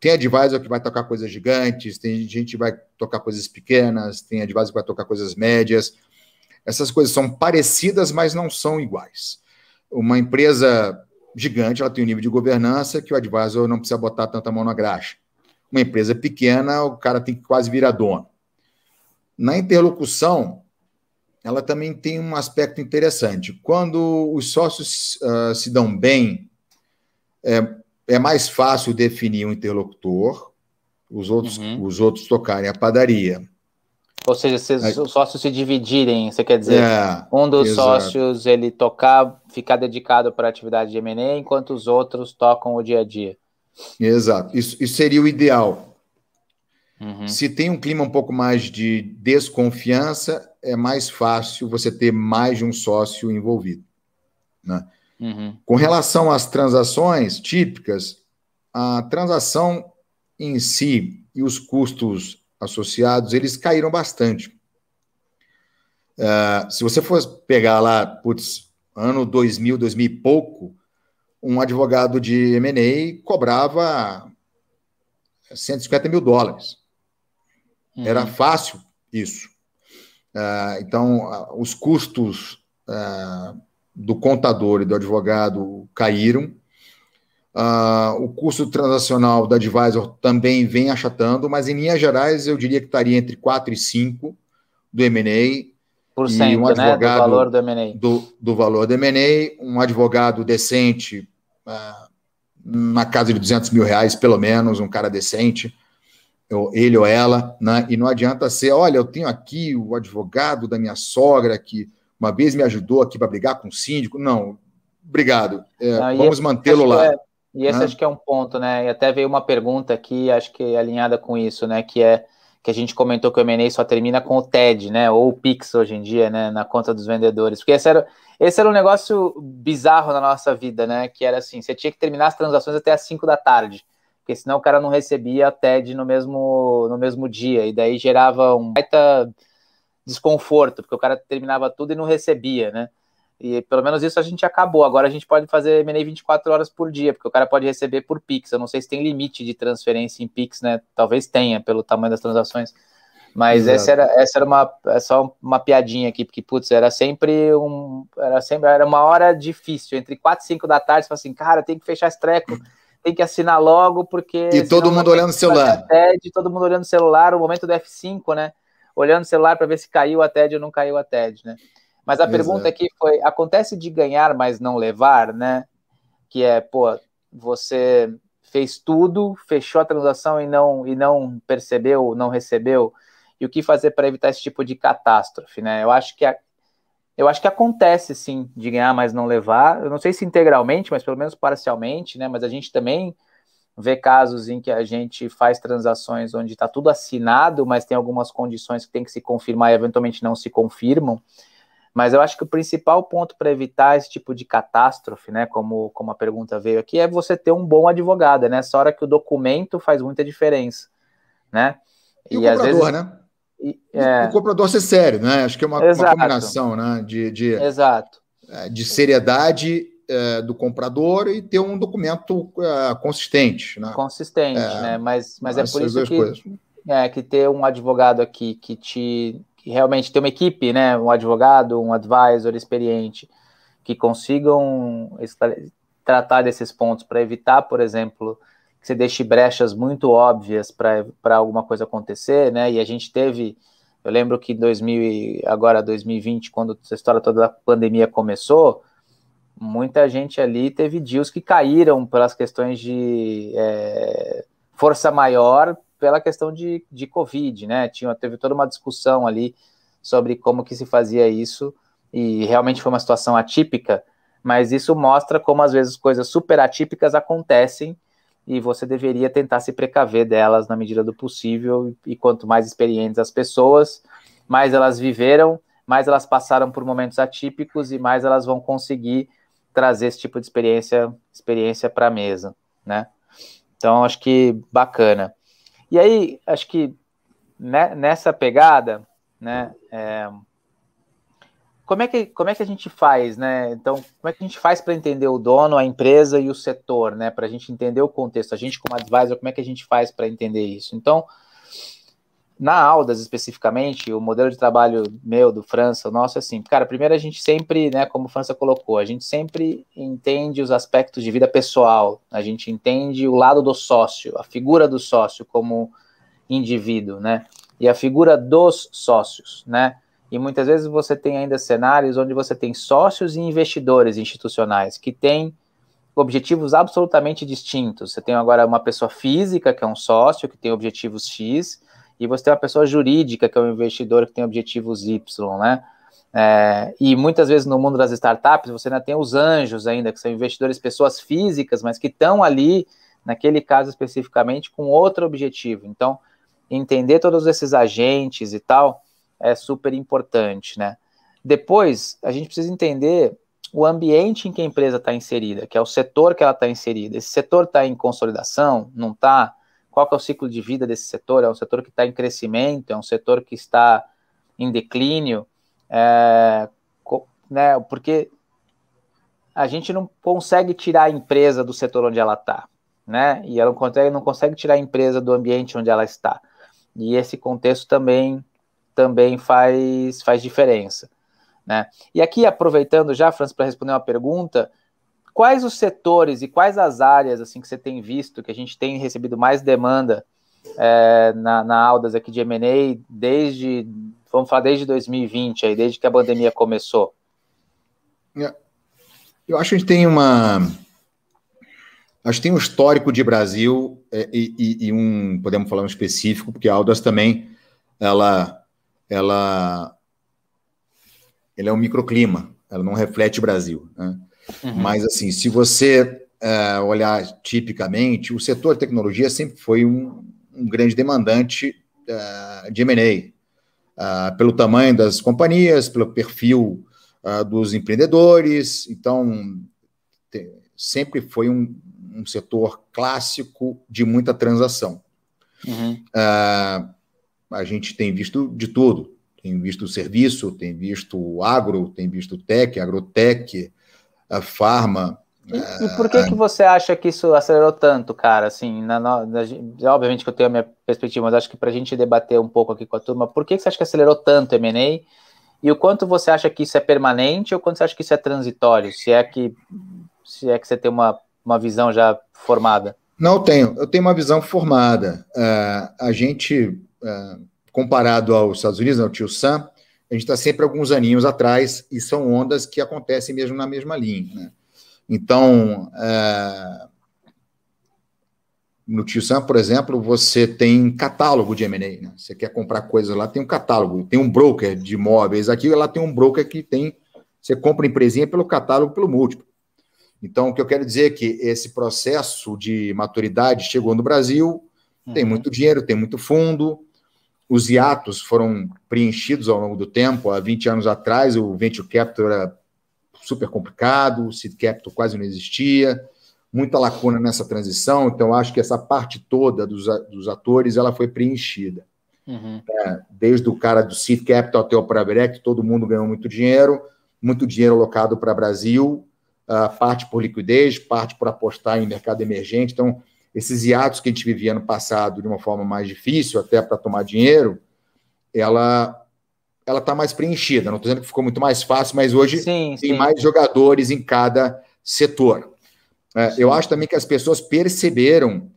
Tem advisor que vai tocar coisas gigantes, tem gente que vai tocar coisas pequenas, tem advisor que vai tocar coisas médias. Essas coisas são parecidas, mas não são iguais. Uma empresa gigante, ela tem um nível de governança que o advisor não precisa botar tanta mão na graxa. Uma empresa pequena, o cara tem que quase virar dono. Na interlocução, ela também tem um aspecto interessante. Quando os sócios uh, se dão bem, é, é mais fácil definir um interlocutor, os outros, uhum. os outros tocarem a padaria. Ou seja, se Aí, os sócios se dividirem, você quer dizer, é, um dos exato. sócios ele tocar, ficar dedicado para a atividade de M&A, enquanto os outros tocam o dia a dia. Exato, isso, isso seria o ideal. Uhum. Se tem um clima um pouco mais de desconfiança, é mais fácil você ter mais de um sócio envolvido. Né? Uhum. Com relação às transações típicas, a transação em si e os custos associados, eles caíram bastante. Uh, se você for pegar lá, putz, ano 2000, 2000 e pouco, um advogado de M&A cobrava 150 mil dólares. Uhum. Era fácil isso. Uh, então, uh, os custos é, do contador e do advogado caíram. Uh, o custo transacional da Advisor também vem achatando, mas em linhas gerais eu diria que estaria entre 4 e 5 do M&A. Por cento, um advogado né? do valor do M&A. Do, do, valor do M&A, um advogado decente, uh, na casa de 200 mil reais pelo menos, um cara decente, ele ou ela, né? e não adianta ser, olha, eu tenho aqui o advogado da minha sogra que uma vez me ajudou aqui para brigar com o síndico. Não, obrigado. É, não, vamos mantê-lo lá. É, e esse né? acho que é um ponto, né? E até veio uma pergunta aqui, acho que alinhada com isso, né? Que é que a gente comentou que o MNE só termina com o TED, né? Ou o Pix hoje em dia, né? Na conta dos vendedores. Porque esse era, esse era um negócio bizarro na nossa vida, né? Que era assim, você tinha que terminar as transações até as 5 da tarde. Porque senão o cara não recebia a TED no mesmo, no mesmo dia. E daí gerava um baita desconforto, porque o cara terminava tudo e não recebia, né? E pelo menos isso a gente acabou. Agora a gente pode fazer MNE 24 horas por dia, porque o cara pode receber por Pix. Eu não sei se tem limite de transferência em Pix, né? Talvez tenha, pelo tamanho das transações. Mas essa era, essa era uma, é só uma piadinha aqui, porque, putz, era sempre um. Era sempre era uma hora difícil, entre 4 e 5 da tarde, você fala assim, cara, tem que fechar esse treco, tem que assinar logo, porque. E todo mundo olhando o celular. TED, todo mundo olhando o celular, o momento do F5, né? olhando o celular para ver se caiu a TED ou não caiu a TED, né? Mas a Exato. pergunta é. aqui foi: acontece de ganhar, mas não levar, né? Que é, pô, você fez tudo, fechou a transação e não, e não percebeu, não recebeu. E o que fazer para evitar esse tipo de catástrofe, né? Eu acho que a, eu acho que acontece sim de ganhar, mas não levar. Eu não sei se integralmente, mas pelo menos parcialmente, né? Mas a gente também vê casos em que a gente faz transações onde está tudo assinado, mas tem algumas condições que tem que se confirmar e eventualmente não se confirmam. Mas eu acho que o principal ponto para evitar esse tipo de catástrofe, né, como, como a pergunta veio aqui, é você ter um bom advogado, né? Essa hora que o documento faz muita diferença, né? E, e o comprador, vezes... né? E, é... O comprador ser sério, né? Acho que é uma, uma combinação, né? De, de, Exato. É, de seriedade é, do comprador e ter um documento é, consistente. Né? Consistente, é, né? Mas, mas é por isso que, é, que ter um advogado aqui que te que realmente ter uma equipe, né? Um advogado, um advisor experiente, que consigam tratar desses pontos para evitar, por exemplo, que você deixe brechas muito óbvias para alguma coisa acontecer, né? E a gente teve, eu lembro que 2000 agora 2020, quando essa história toda da pandemia começou, muita gente ali teve deals que caíram pelas questões de é, força maior pela questão de, de Covid, né? Tinha, teve toda uma discussão ali sobre como que se fazia isso, e realmente foi uma situação atípica, mas isso mostra como às vezes coisas super atípicas acontecem e você deveria tentar se precaver delas na medida do possível, e quanto mais experientes as pessoas, mais elas viveram, mais elas passaram por momentos atípicos e mais elas vão conseguir trazer esse tipo de experiência experiência para a mesa, né? Então acho que bacana. E aí acho que né, nessa pegada, né? É, como é que como é que a gente faz, né? Então como é que a gente faz para entender o dono, a empresa e o setor, né? Para a gente entender o contexto, a gente como advisor, como é que a gente faz para entender isso? Então na Aldas, especificamente, o modelo de trabalho meu, do França, o nosso, é assim, cara, primeiro a gente sempre, né, como o França colocou, a gente sempre entende os aspectos de vida pessoal, a gente entende o lado do sócio, a figura do sócio como indivíduo, né, e a figura dos sócios, né, e muitas vezes você tem ainda cenários onde você tem sócios e investidores institucionais que têm objetivos absolutamente distintos. Você tem agora uma pessoa física, que é um sócio, que tem objetivos X, e você tem uma pessoa jurídica, que é um investidor que tem objetivos Y, né? É, e muitas vezes no mundo das startups você ainda tem os anjos ainda, que são investidores, pessoas físicas, mas que estão ali, naquele caso especificamente, com outro objetivo. Então, entender todos esses agentes e tal é super importante, né? Depois, a gente precisa entender o ambiente em que a empresa está inserida, que é o setor que ela está inserida. Esse setor está em consolidação? Não está? qual que é o ciclo de vida desse setor? É um setor que está em crescimento? É um setor que está em declínio? É, né, porque a gente não consegue tirar a empresa do setor onde ela está, né? E ela não consegue, não consegue tirar a empresa do ambiente onde ela está. E esse contexto também também faz faz diferença, né? E aqui aproveitando já, Franz, para responder uma pergunta, Quais os setores e quais as áreas assim que você tem visto que a gente tem recebido mais demanda é, na, na Aldas aqui de M&A desde, vamos falar, desde 2020, aí, desde que a pandemia começou? É, eu acho que a gente tem uma... Acho que tem um histórico de Brasil é, e, e, e um, podemos falar um específico, porque a Aldas também, ela, ela, é um microclima, ela não reflete o Brasil. Né? Uhum. Mas, assim, se você uh, olhar tipicamente, o setor tecnologia sempre foi um, um grande demandante uh, de M&A, uh, ah, pelo tamanho das companhias, pelo perfil ah, dos empreendedores. Então, te, sempre foi um, um, setor clássico de muita transação. Uhum. Ah, a gente tem visto de tudo. Tem visto serviço, tem visto agro, tem visto tech, agrotech, a farma. E, é, por que, que você acha que isso acelerou tanto, cara? Assim, na, na, na, obviamente que eu tenho a minha perspectiva, mas acho que para a gente debater um pouco aqui com a turma, por que, que você acha que acelerou tanto o M&A? E o quanto você acha que isso é permanente ou quanto você acha que isso é transitório? Se é que, se é que você tem uma, uma visão já formada? Não tenho. Eu tenho uma visão formada. Uh, a gente, uh, comparado aos Estados Unidos, ao né, tio Sam, a gente está sempre alguns aninhos atrás e são ondas que acontecem mesmo na mesma linha. Né? Então, é... no Tio Sam, por exemplo, você tem catálogo de M&A. Né? Você quer comprar coisas lá, tem um catálogo. Tem um broker de imóveis aqui, lá tem um broker que tem... Você compra empresinha pelo catálogo, pelo múltiplo. Então, o que eu quero dizer é que esse processo de maturidade chegou no Brasil, uhum. tem muito dinheiro, tem muito fundo, os hiatos foram preenchidos ao longo do tempo. Há 20 anos atrás, o venture capital era super complicado, o seed capital quase não existia, muita lacuna nessa transição. Então, acho que essa parte toda dos, dos atores ela foi preenchida. Uhum. É, desde o cara do seed capital até o private todo mundo ganhou muito dinheiro, muito dinheiro alocado para o Brasil, uh, parte por liquidez, parte por apostar em mercado emergente. Então, esses hiatos que a gente vivia no passado de uma forma mais difícil, até para tomar dinheiro, ela ela está mais preenchida. Não estou dizendo que ficou muito mais fácil, mas hoje sim, tem sim. mais jogadores em cada setor. É, eu acho também que as pessoas perceberam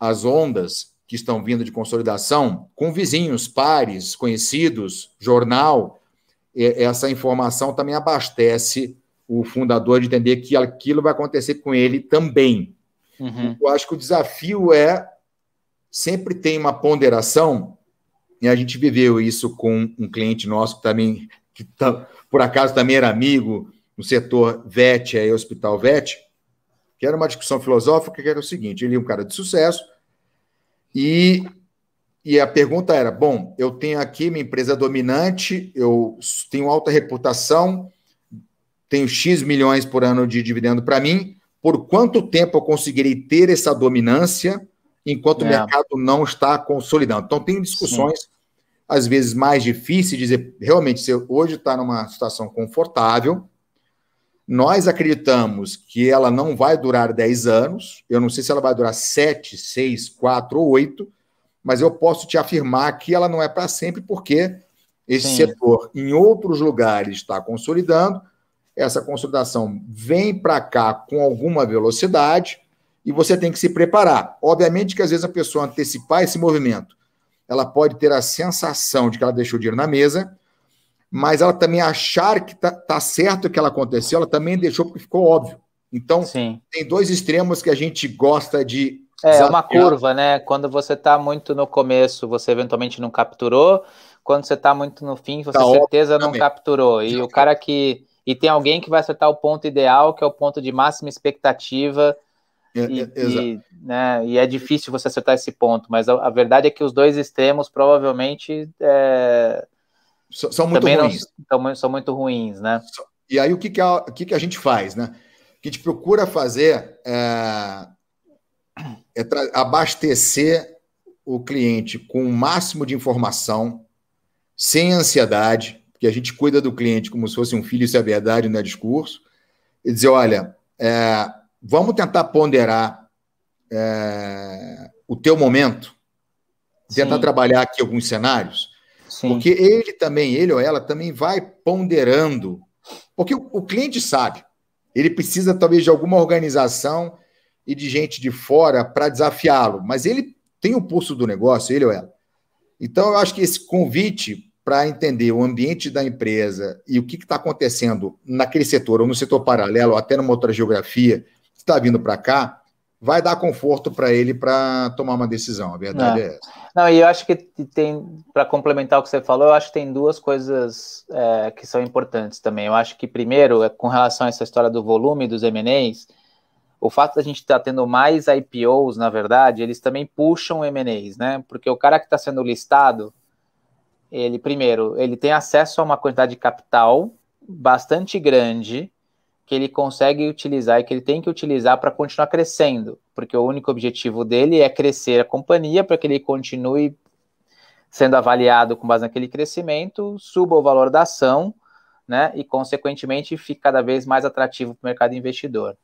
as ondas que estão vindo de consolidação com vizinhos, pares, conhecidos, jornal. E, essa informação também abastece o fundador de entender que aquilo vai acontecer com ele também. Uhum. Eu acho que o desafio é sempre tem uma ponderação, e a gente viveu isso com um cliente nosso que também, que tá, por acaso também era amigo no setor VET, aí, é, Hospital VET, que era uma discussão filosófica que era o seguinte: ele é um cara de sucesso, e, e a pergunta era: bom, eu tenho aqui minha empresa dominante, eu tenho alta reputação, tenho X milhões por ano de dividendo para mim, por quanto tempo eu conseguirei ter essa dominância enquanto é. o mercado não está consolidando. Então, tem discussões, Sim. às vezes, mais difíceis, dizer, realmente, você hoje está numa situação confortável, nós acreditamos que ela não vai durar 10 anos, eu não sei se ela vai durar 7, 6, 4 ou 8, mas eu posso te afirmar que ela não é para sempre, porque esse Sim. setor, em outros lugares, está consolidando, essa consolidação vem para cá com alguma velocidade e você tem que se preparar. Obviamente que às vezes a pessoa antecipar esse movimento, ela pode ter a sensação de que ela deixou dinheiro na mesa, mas ela também achar que tá, tá certo que ela aconteceu, ela também deixou porque ficou óbvio. Então, Sim. tem dois extremos que a gente gosta de é, é uma curva, né? Quando você está muito no começo, você eventualmente não capturou. Quando você está muito no fim, você tá certeza não capturou. E o cara que e tem alguém que vai acertar o ponto ideal, que é o ponto de máxima expectativa. É, e, é, e, né, e, é difícil você acertar esse ponto, mas a, a verdade é que os dois extremos provavelmente é, são, são muito ruins. Não, são, são, muito ruins, né? E aí o que, que, a, que, que a gente faz, né? O que a gente procura fazer é, é abastecer o cliente com o máximo de informação, sem ansiedade, porque a gente cuida do cliente como se fosse um filho, isso é verdade, não é discurso, e dizer, olha, é, vamos tentar ponderar é, o teu momento, Sim. tentar trabalhar aqui alguns cenários, Sim. porque ele também, ele ou ela também vai ponderando, porque o, o cliente sabe, ele precisa talvez de alguma organização e de gente de fora para desafiá-lo, mas ele tem o pulso do negócio, ele ou ela. Então, eu acho que esse convite para entender o ambiente da empresa e o que está acontecendo naquele setor ou no setor paralelo, ou até numa outra geografia, que está vindo para cá, vai dar conforto para ele para tomar uma decisão. A verdade é, é essa. Não, e eu acho que tem, para complementar o que você falou, eu acho que tem duas coisas é, que são importantes também. Eu acho que, primeiro, é com relação a essa história do volume dos MNEs, o fato da gente estar tá tendo mais IPOs, na verdade, eles também puxam MNEs, né? Porque o cara que está sendo listado, ele, primeiro, ele tem acesso a uma quantidade de capital bastante grande que ele consegue utilizar e que ele tem que utilizar para continuar crescendo, porque o único objetivo dele é crescer a companhia para que ele continue sendo avaliado com base naquele crescimento, suba o valor da ação, né, e consequentemente fique cada vez mais atrativo para o mercado investidor,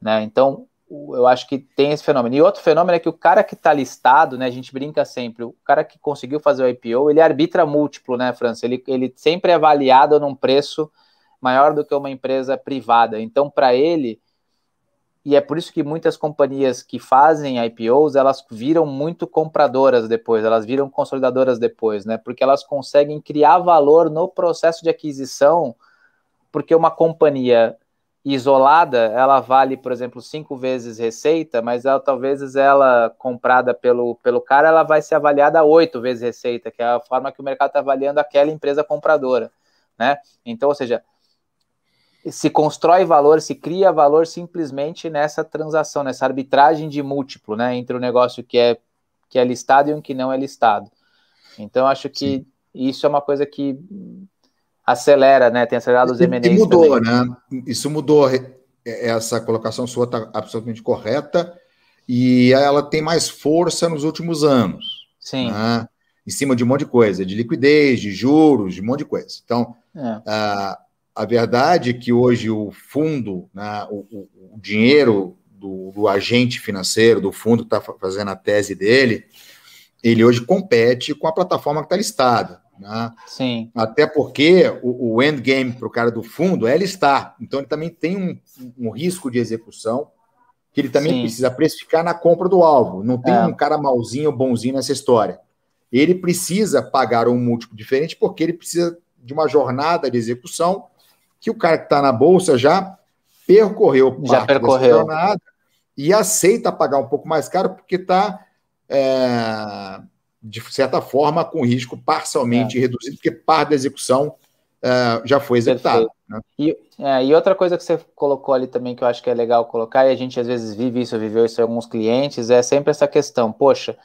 né? Então, eu acho que tem esse fenômeno. E outro fenômeno é que o cara que está listado, né, a gente brinca sempre, o cara que conseguiu fazer o IPO, ele arbitra múltiplo, né, França? Ele, ele sempre é avaliado num preço maior do que uma empresa privada. Então, para ele, e é por isso que muitas companhias que fazem IPOs, elas viram muito compradoras depois, elas viram consolidadoras depois, né? Porque elas conseguem criar valor no processo de aquisição, porque uma companhia isolada, ela vale, por exemplo, cinco vezes receita, mas ela, talvez ela comprada pelo, pelo cara, ela vai ser avaliada oito vezes receita, que é a forma que o mercado está avaliando aquela empresa compradora, né? Então, ou seja, se constrói valor, se cria valor simplesmente nessa transação, nessa arbitragem de múltiplo, né, entre o negócio que é que é listado e um que não é listado. Então, acho que Sim. isso é uma coisa que acelera, né? Tem acelerado os MNEs. Isso mudou, também. né? Isso mudou. É, essa colocação sua está absolutamente correta e ela tem mais força nos últimos anos. Sim. Né? Em cima de um monte de coisa, de liquidez, de juros, de um monte de coisa. Então, é. a, a verdade é que hoje o fundo, né, o, o, dinheiro do, do, agente financeiro, do fundo que está fazendo a tese dele, ele hoje compete com a plataforma que está listada. Né? Sim. Até porque o, o endgame para o cara do fundo é listar. Então ele também tem um, um risco de execução que ele também Sim. precisa precificar na compra do alvo. Não tem é. um cara malzinho ou bonzinho nessa história. Ele precisa pagar um múltiplo diferente porque ele precisa de uma jornada de execução que o cara que está na bolsa já percorreu parte já percorreu. jornada e aceita pagar um pouco mais caro porque está é, de certa forma, com risco parcialmente é. reduzido, porque parte da execução uh, já foi executada. Né? E, é, e, outra coisa que você colocou ali também, que eu acho que é legal colocar, e a gente às vezes vive isso, viveu isso em alguns clientes, é sempre essa questão, poxa,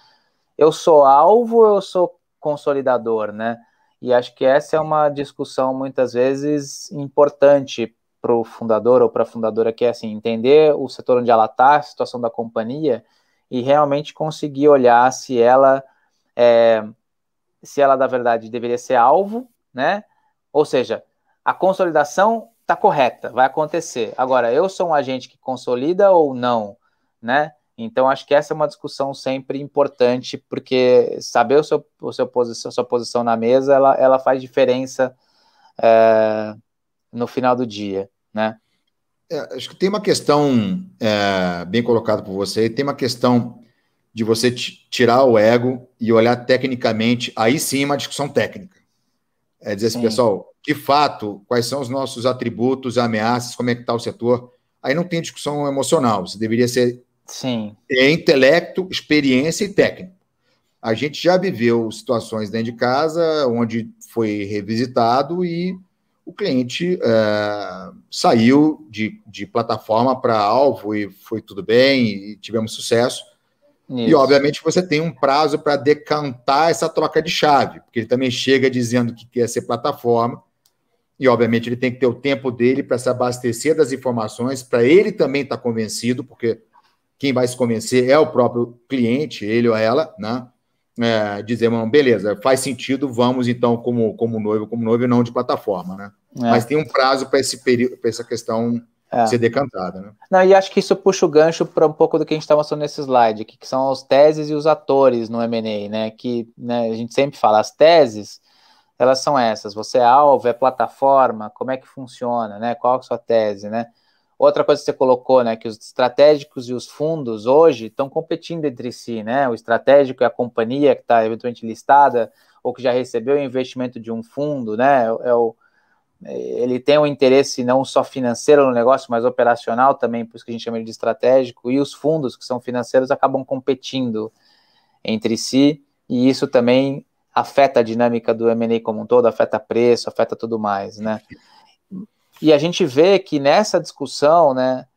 eu sou alvo ou eu sou consolidador, né? E acho que essa é uma discussão muitas vezes importante para o fundador ou para a fundadora que é assim entender o setor onde ela está, a situação da companhia e realmente conseguir olhar se ela é, se ela, da verdade, deveria ser alvo, né? Ou seja, a consolidação está correta, vai acontecer. Agora, eu sou um agente que consolida ou não, né? Então, acho que essa é uma discussão sempre importante, porque saber o seu, o seu posição, sua posição na mesa, ela, ela faz diferença é, no final do dia, né? É, acho que tem uma questão, é, bem colocada por você, tem uma questão de você tirar o ego e olhar tecnicamente, aí sim uma discussão técnica. É dizer assim, sim. pessoal, de fato, quais são os nossos atributos, ameaças, como é que está o setor. Aí não tem discussão emocional, você deveria ser sim. É intelecto, experiência e técnico A gente já viveu situações dentro de casa onde foi revisitado e o cliente é, saiu de, de plataforma para alvo e foi tudo bem e tivemos sucesso isso. E, obviamente, você tem um prazo para decantar essa troca de chave, porque ele também chega dizendo que quer ser plataforma, e, obviamente, ele tem que ter o tempo dele para se abastecer das informações, para ele também estar tá convencido, porque quem vai se convencer é o próprio cliente, ele ou ela, né? É, dizer, mano, beleza, faz sentido, vamos então como, como noivo, como noivo, não de plataforma, né? É. Mas tem um prazo para esse período, para essa questão é. ser decantada. Né? Não, e acho que isso puxa o gancho para um pouco do que a gente está mostrando nesse slide, que, que, são as teses e os atores no M&A, né? Que né, a gente sempre fala, as teses, elas são essas, você é alvo, é plataforma, como é que funciona, né? Qual é a sua tese, né? Outra coisa que você colocou, né, que os estratégicos e os fundos hoje estão competindo entre si, né? O estratégico é a companhia que está eventualmente listada ou que já recebeu o investimento de um fundo, né? É o, é ele tem um interesse não só financeiro no negócio, mas operacional também, por isso que a gente chama ele de estratégico, e os fundos que são financeiros acabam competindo entre si, e isso também afeta a dinâmica do M&A como um todo, afeta preço, afeta tudo mais, né? E a gente vê que nessa discussão, né,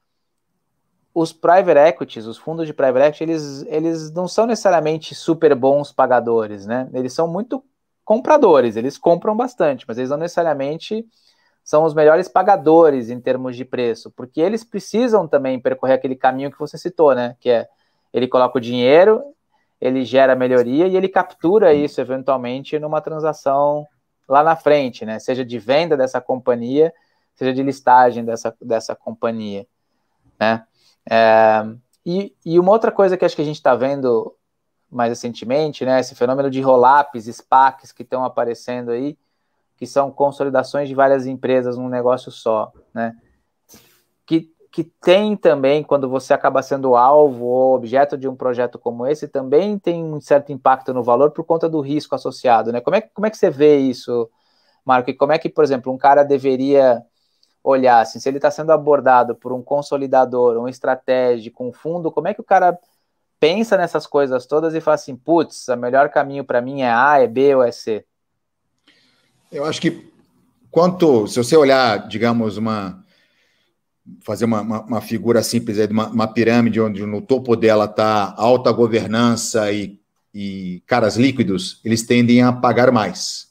os private equities, os fundos de private equity, eles, eles não são necessariamente super bons pagadores, né? Eles são muito compradores, eles compram bastante, mas eles não necessariamente são os melhores pagadores em termos de preço, porque eles precisam também percorrer aquele caminho que você citou, né? Que é ele coloca o dinheiro, ele gera melhoria e ele captura isso eventualmente numa transação lá na frente, né? Seja de venda dessa companhia, seja de listagem dessa, dessa companhia, né? É, e, e uma outra coisa que acho que a gente está vendo mais recentemente, né? Esse fenômeno de roll-ups, SPACs que estão aparecendo aí, que são consolidações de várias empresas num negócio só, né? Que, que tem também, quando você acaba sendo alvo ou objeto de um projeto como esse, também tem um certo impacto no valor por conta do risco associado, né? Como é, como é que você vê isso, Marco? E como é que, por exemplo, um cara deveria olhar, assim, se ele está sendo abordado por um consolidador, um estratégico, um fundo, como é que o cara pensa nessas coisas todas e fala assim, putz, o melhor caminho para mim é A, é B ou é C? Eu acho que quanto, se você olhar, digamos, uma fazer uma, uma, uma figura simples aí de uma, uma, pirâmide onde no topo dela está alta governança e, e caras líquidos, eles tendem a pagar mais.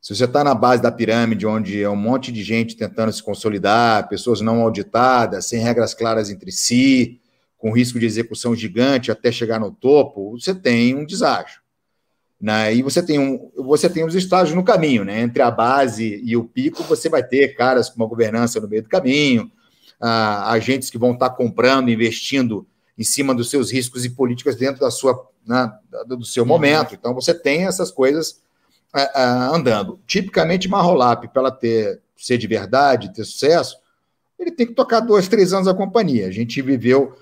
Se você está na base da pirâmide, onde é um monte de gente tentando se consolidar, pessoas não auditadas, sem regras claras entre si, com risco de execução gigante até chegar no topo, você tem um deságio. Né? E você tem, um, você tem os estágios no caminho, né? Entre a base e o pico, você vai ter caras com uma governança no meio do caminho, ah, agentes que vão estar tá comprando, investindo em cima dos seus riscos e políticas dentro da sua, né, do seu uhum. momento. Então, você tem essas coisas ah, ah, andando. Tipicamente, rolap, para ela ter, ser de verdade, ter sucesso, ele tem que tocar dois, três anos a companhia. A gente viveu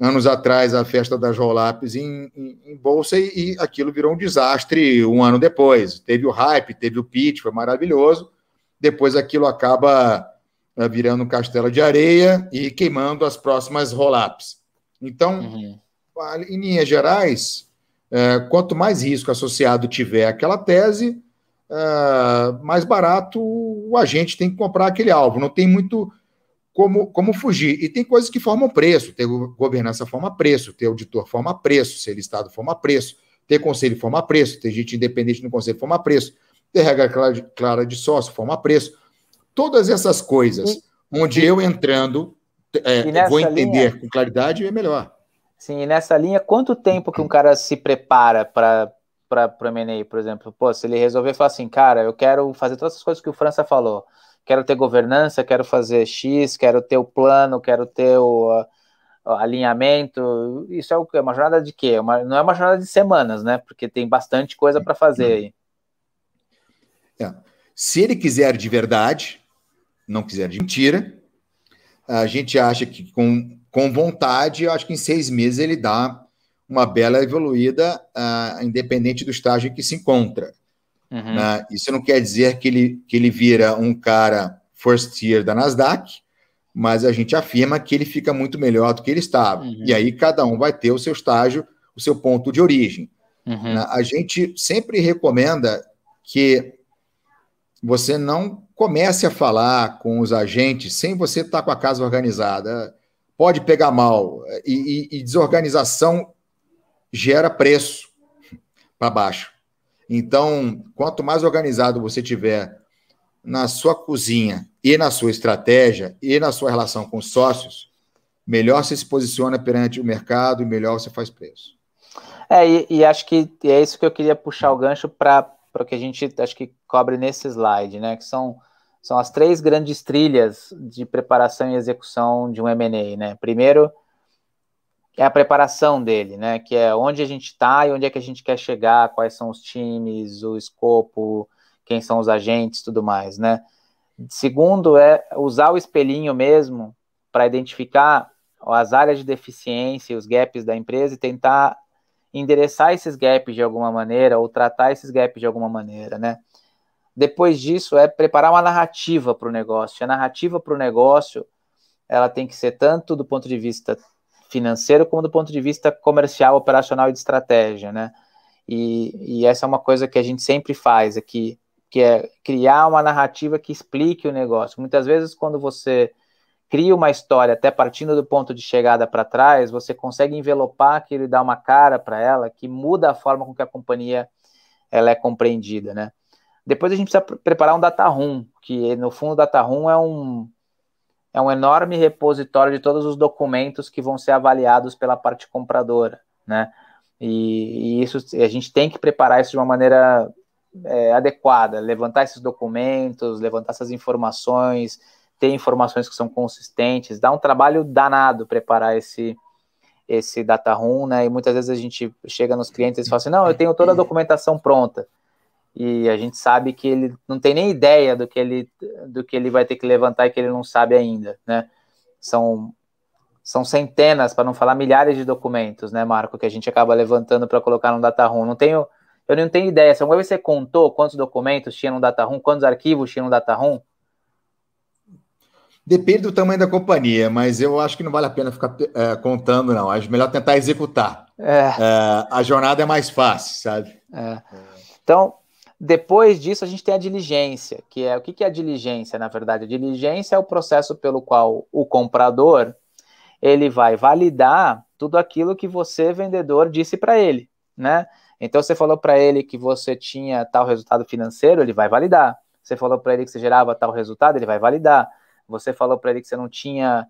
anos atrás a festa das roll-ups em, em, em, bolsa e, e, aquilo virou um desastre um ano depois. Teve o hype, teve o pitch, foi maravilhoso. Depois aquilo acaba eh, virando um castelo de areia e queimando as próximas roll-ups. Então, uhum. em linhas gerais, é, quanto mais risco associado tiver àquela tese, é, mais barato o agente tem que comprar aquele alvo. Não tem muito como, como fugir. E tem coisas que formam preço. Ter governança forma preço, ter auditor forma preço, ser Estado forma preço, ter conselho forma preço, ter gente independente no conselho forma preço, ter regra clara de sócio forma preço. Todas essas coisas, e, onde e, eu entrando é, vou entender linha, com claridade, é melhor. Sim, e nessa linha, quanto tempo que um cara se prepara para para o por exemplo? Pô, se ele resolver falar assim, cara, eu quero fazer todas as coisas que o França falou, quero ter governança, quero fazer X, quero ter o plano, quero ter o alinhamento. Isso é o que? Uma jornada de quê? Uma, não é uma jornada de semanas, né? Porque tem bastante coisa para fazer aí. É. Se ele quiser de verdade, não quiser de mentira, a gente acha que com, com vontade, eu acho que em seis meses ele dá uma bela evoluída, uh, independente do estágio em que se encontra. Uhum. Né? Isso não quer dizer que ele, que ele vira um cara first tier da Nasdaq, mas a gente afirma que ele fica muito melhor do que ele estava. Uhum. E aí cada um vai ter o seu estágio, o seu ponto de origem. Uhum. Né? A gente sempre recomenda que você não comece a falar com os agentes sem você estar tá com a casa organizada. Pode pegar mal. E, e, e desorganização gera preço para baixo. Então, quanto mais organizado você tiver na sua cozinha e na sua estratégia e na sua relação com os sócios, melhor você se posiciona perante o mercado e melhor você faz preço. É, e, e acho que é isso que eu queria puxar o gancho para o que a gente acho que cobre nesse slide, né? Que são, são as três grandes trilhas de preparação e execução de um MA, né? Primeiro, é a preparação dele, né? Que é onde a gente está e onde é que a gente quer chegar, quais são os times, o escopo, quem são os agentes, tudo mais, né? Segundo é usar o espelhinho mesmo para identificar as áreas de deficiência, os gaps da empresa e tentar endereçar esses gaps de alguma maneira ou tratar esses gaps de alguma maneira, né? Depois disso é preparar uma narrativa para o negócio. A narrativa para o negócio ela tem que ser tanto do ponto de vista financeiro, como do ponto de vista comercial, operacional e de estratégia, né? E, e essa é uma coisa que a gente sempre faz aqui, é que é criar uma narrativa que explique o negócio. Muitas vezes, quando você cria uma história, até partindo do ponto de chegada para trás, você consegue envelopar que ele dá uma cara para ela, que muda a forma com que a companhia ela é compreendida, né? Depois a gente precisa preparar um data room, que no fundo o data room é um é um enorme repositório de todos os documentos que vão ser avaliados pela parte compradora, né? E, e isso a gente tem que preparar isso de uma maneira é, adequada, levantar esses documentos, levantar essas informações, ter informações que são consistentes, dá um trabalho danado preparar esse esse data room, né? E muitas vezes a gente chega nos clientes e fala assim, não, eu tenho toda a documentação pronta e a gente sabe que ele não tem nem ideia do que ele, do que ele vai ter que levantar e que ele não sabe ainda, né? São, são centenas, para não falar milhares de documentos, né, Marco, que a gente acaba levantando para colocar no data room. Não tenho, eu não tenho ideia. Se alguma vez você contou quantos documentos tinha no data room, quantos arquivos tinha no data room? Depende do tamanho da companhia, mas eu acho que não vale a pena ficar é, contando, não. Acho melhor tentar executar. É. É, a jornada é mais fácil, sabe? É. Então, depois disso, a gente tem a diligência, que é o que, que é a diligência, na verdade? A diligência é o processo pelo qual o comprador ele vai validar tudo aquilo que você, vendedor, disse para ele, né? Então você falou para ele que você tinha tal resultado financeiro, ele vai validar. Você falou para ele que você gerava tal resultado, ele vai validar. Você falou para ele que você não tinha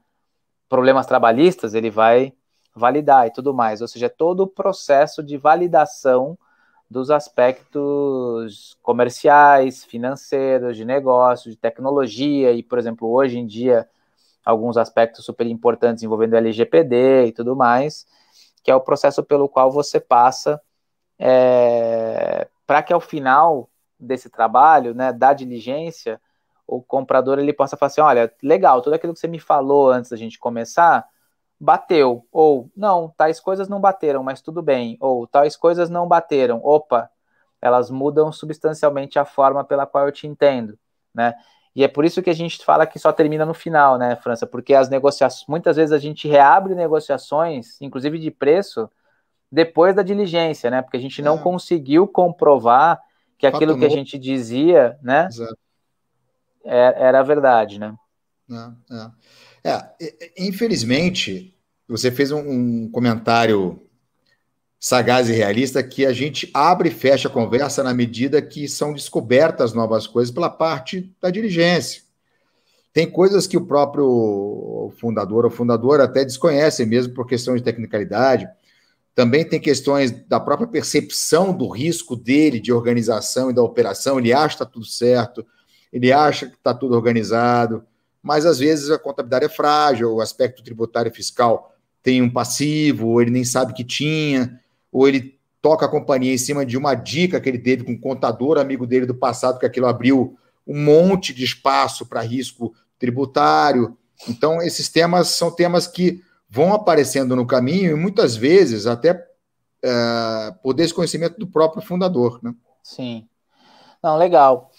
problemas trabalhistas, ele vai validar e tudo mais. Ou seja, é todo o processo de validação dos aspectos comerciais, financeiros, de negócio, de tecnologia, e, por exemplo, hoje em dia, alguns aspectos super importantes envolvendo LGPD e tudo mais, que é o processo pelo qual você passa é, para que ao final desse trabalho, né, da diligência, o comprador ele possa falar assim, olha, legal, tudo aquilo que você me falou antes da gente começar, bateu, ou não, tais coisas não bateram, mas tudo bem, ou tais coisas não bateram, opa, elas mudam substancialmente a forma pela qual eu te entendo, né? E é por isso que a gente fala que só termina no final, né, França? Porque as negociações, muitas vezes a gente reabre negociações, inclusive de preço, depois da diligência, né? Porque a gente não é. conseguiu comprovar que Fato aquilo que novo. a gente dizia, né, Exato. É, era verdade, né? É, é. É, infelizmente, você fez um, um comentário sagaz e realista que a gente abre e fecha a conversa na medida que são descobertas novas coisas pela parte da diligência Tem coisas que o próprio fundador ou fundadora até desconhece mesmo por questão de tecnicalidade. Também tem questões da própria percepção do risco dele de organização e da operação. Ele acha que está tudo certo, ele acha que está tudo organizado, mas às vezes a contabilidade é frágil, o aspecto tributário fiscal tem um passivo, ou ele nem sabe que tinha, ou ele toca a companhia em cima de uma dica que ele teve com um contador amigo dele do passado, que aquilo abriu um monte de espaço para risco tributário. Então, esses temas são temas que vão aparecendo no caminho e muitas vezes até é, por desconhecimento do próprio fundador. Né? Sim. Não, legal.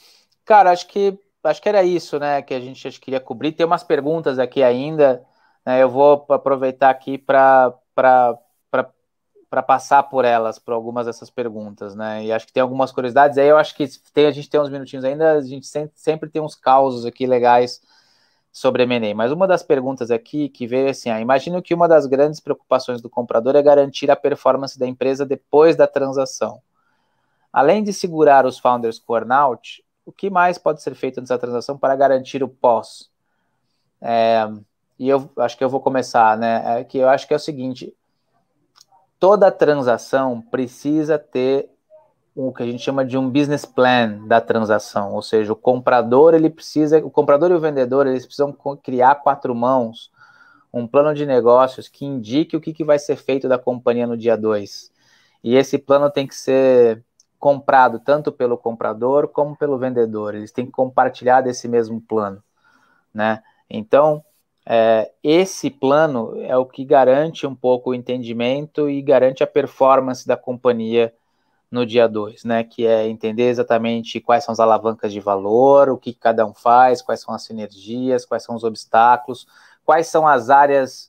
Cara, acho que acho que era isso, né, que a gente queria cobrir. Tem umas perguntas aqui ainda, né, eu vou aproveitar aqui para para passar por elas, por algumas dessas perguntas, né? E acho que tem algumas curiosidades. Aí eu acho que tem, a gente tem uns minutinhos ainda, a gente sempre, sempre tem uns causos aqui legais sobre M&A. Mas uma das perguntas aqui que veio é assim, ah, imagino que uma das grandes preocupações do comprador é garantir a performance da empresa depois da transação. Além de segurar os founders com earnout, o que mais pode ser feito nessa transação para garantir o pós? É, e eu acho que eu vou começar, né? É que eu acho que é o seguinte: toda transação precisa ter o que a gente chama de um business plan da transação, ou seja, o comprador ele precisa, o comprador e o vendedor eles precisam criar quatro mãos um plano de negócios que indique o que, que vai ser feito da companhia no dia dois. E esse plano tem que ser comprado tanto pelo comprador como pelo vendedor. Eles têm que compartilhar desse mesmo plano, né? Então, é, esse plano é o que garante um pouco o entendimento e garante a performance da companhia no dia 2, né? Que é entender exatamente quais são as alavancas de valor, o que cada um faz, quais são as sinergias, quais são os obstáculos, quais são as áreas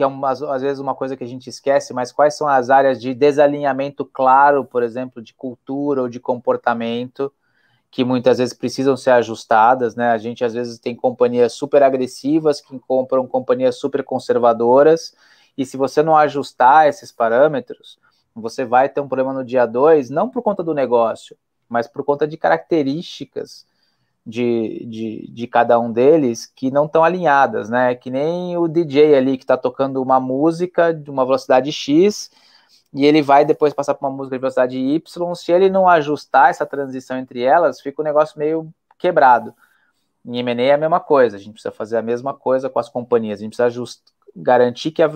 que é uma, às vezes uma coisa que a gente esquece, mas quais são as áreas de desalinhamento claro, por exemplo, de cultura ou de comportamento, que muitas vezes precisam ser ajustadas, né? A gente às vezes tem companhias super agressivas que compram companhias super conservadoras, e se você não ajustar esses parâmetros, você vai ter um problema no dia 2, não por conta do negócio, mas por conta de características de, de, de cada um deles que não estão alinhadas, né? Que nem o DJ ali que está tocando uma música de uma velocidade X e ele vai depois passar para uma música de velocidade Y. Se ele não ajustar essa transição entre elas, fica o um negócio meio quebrado. Em M&A é a mesma coisa, a gente precisa fazer a mesma coisa com as companhias, a gente precisa just, garantir que, a,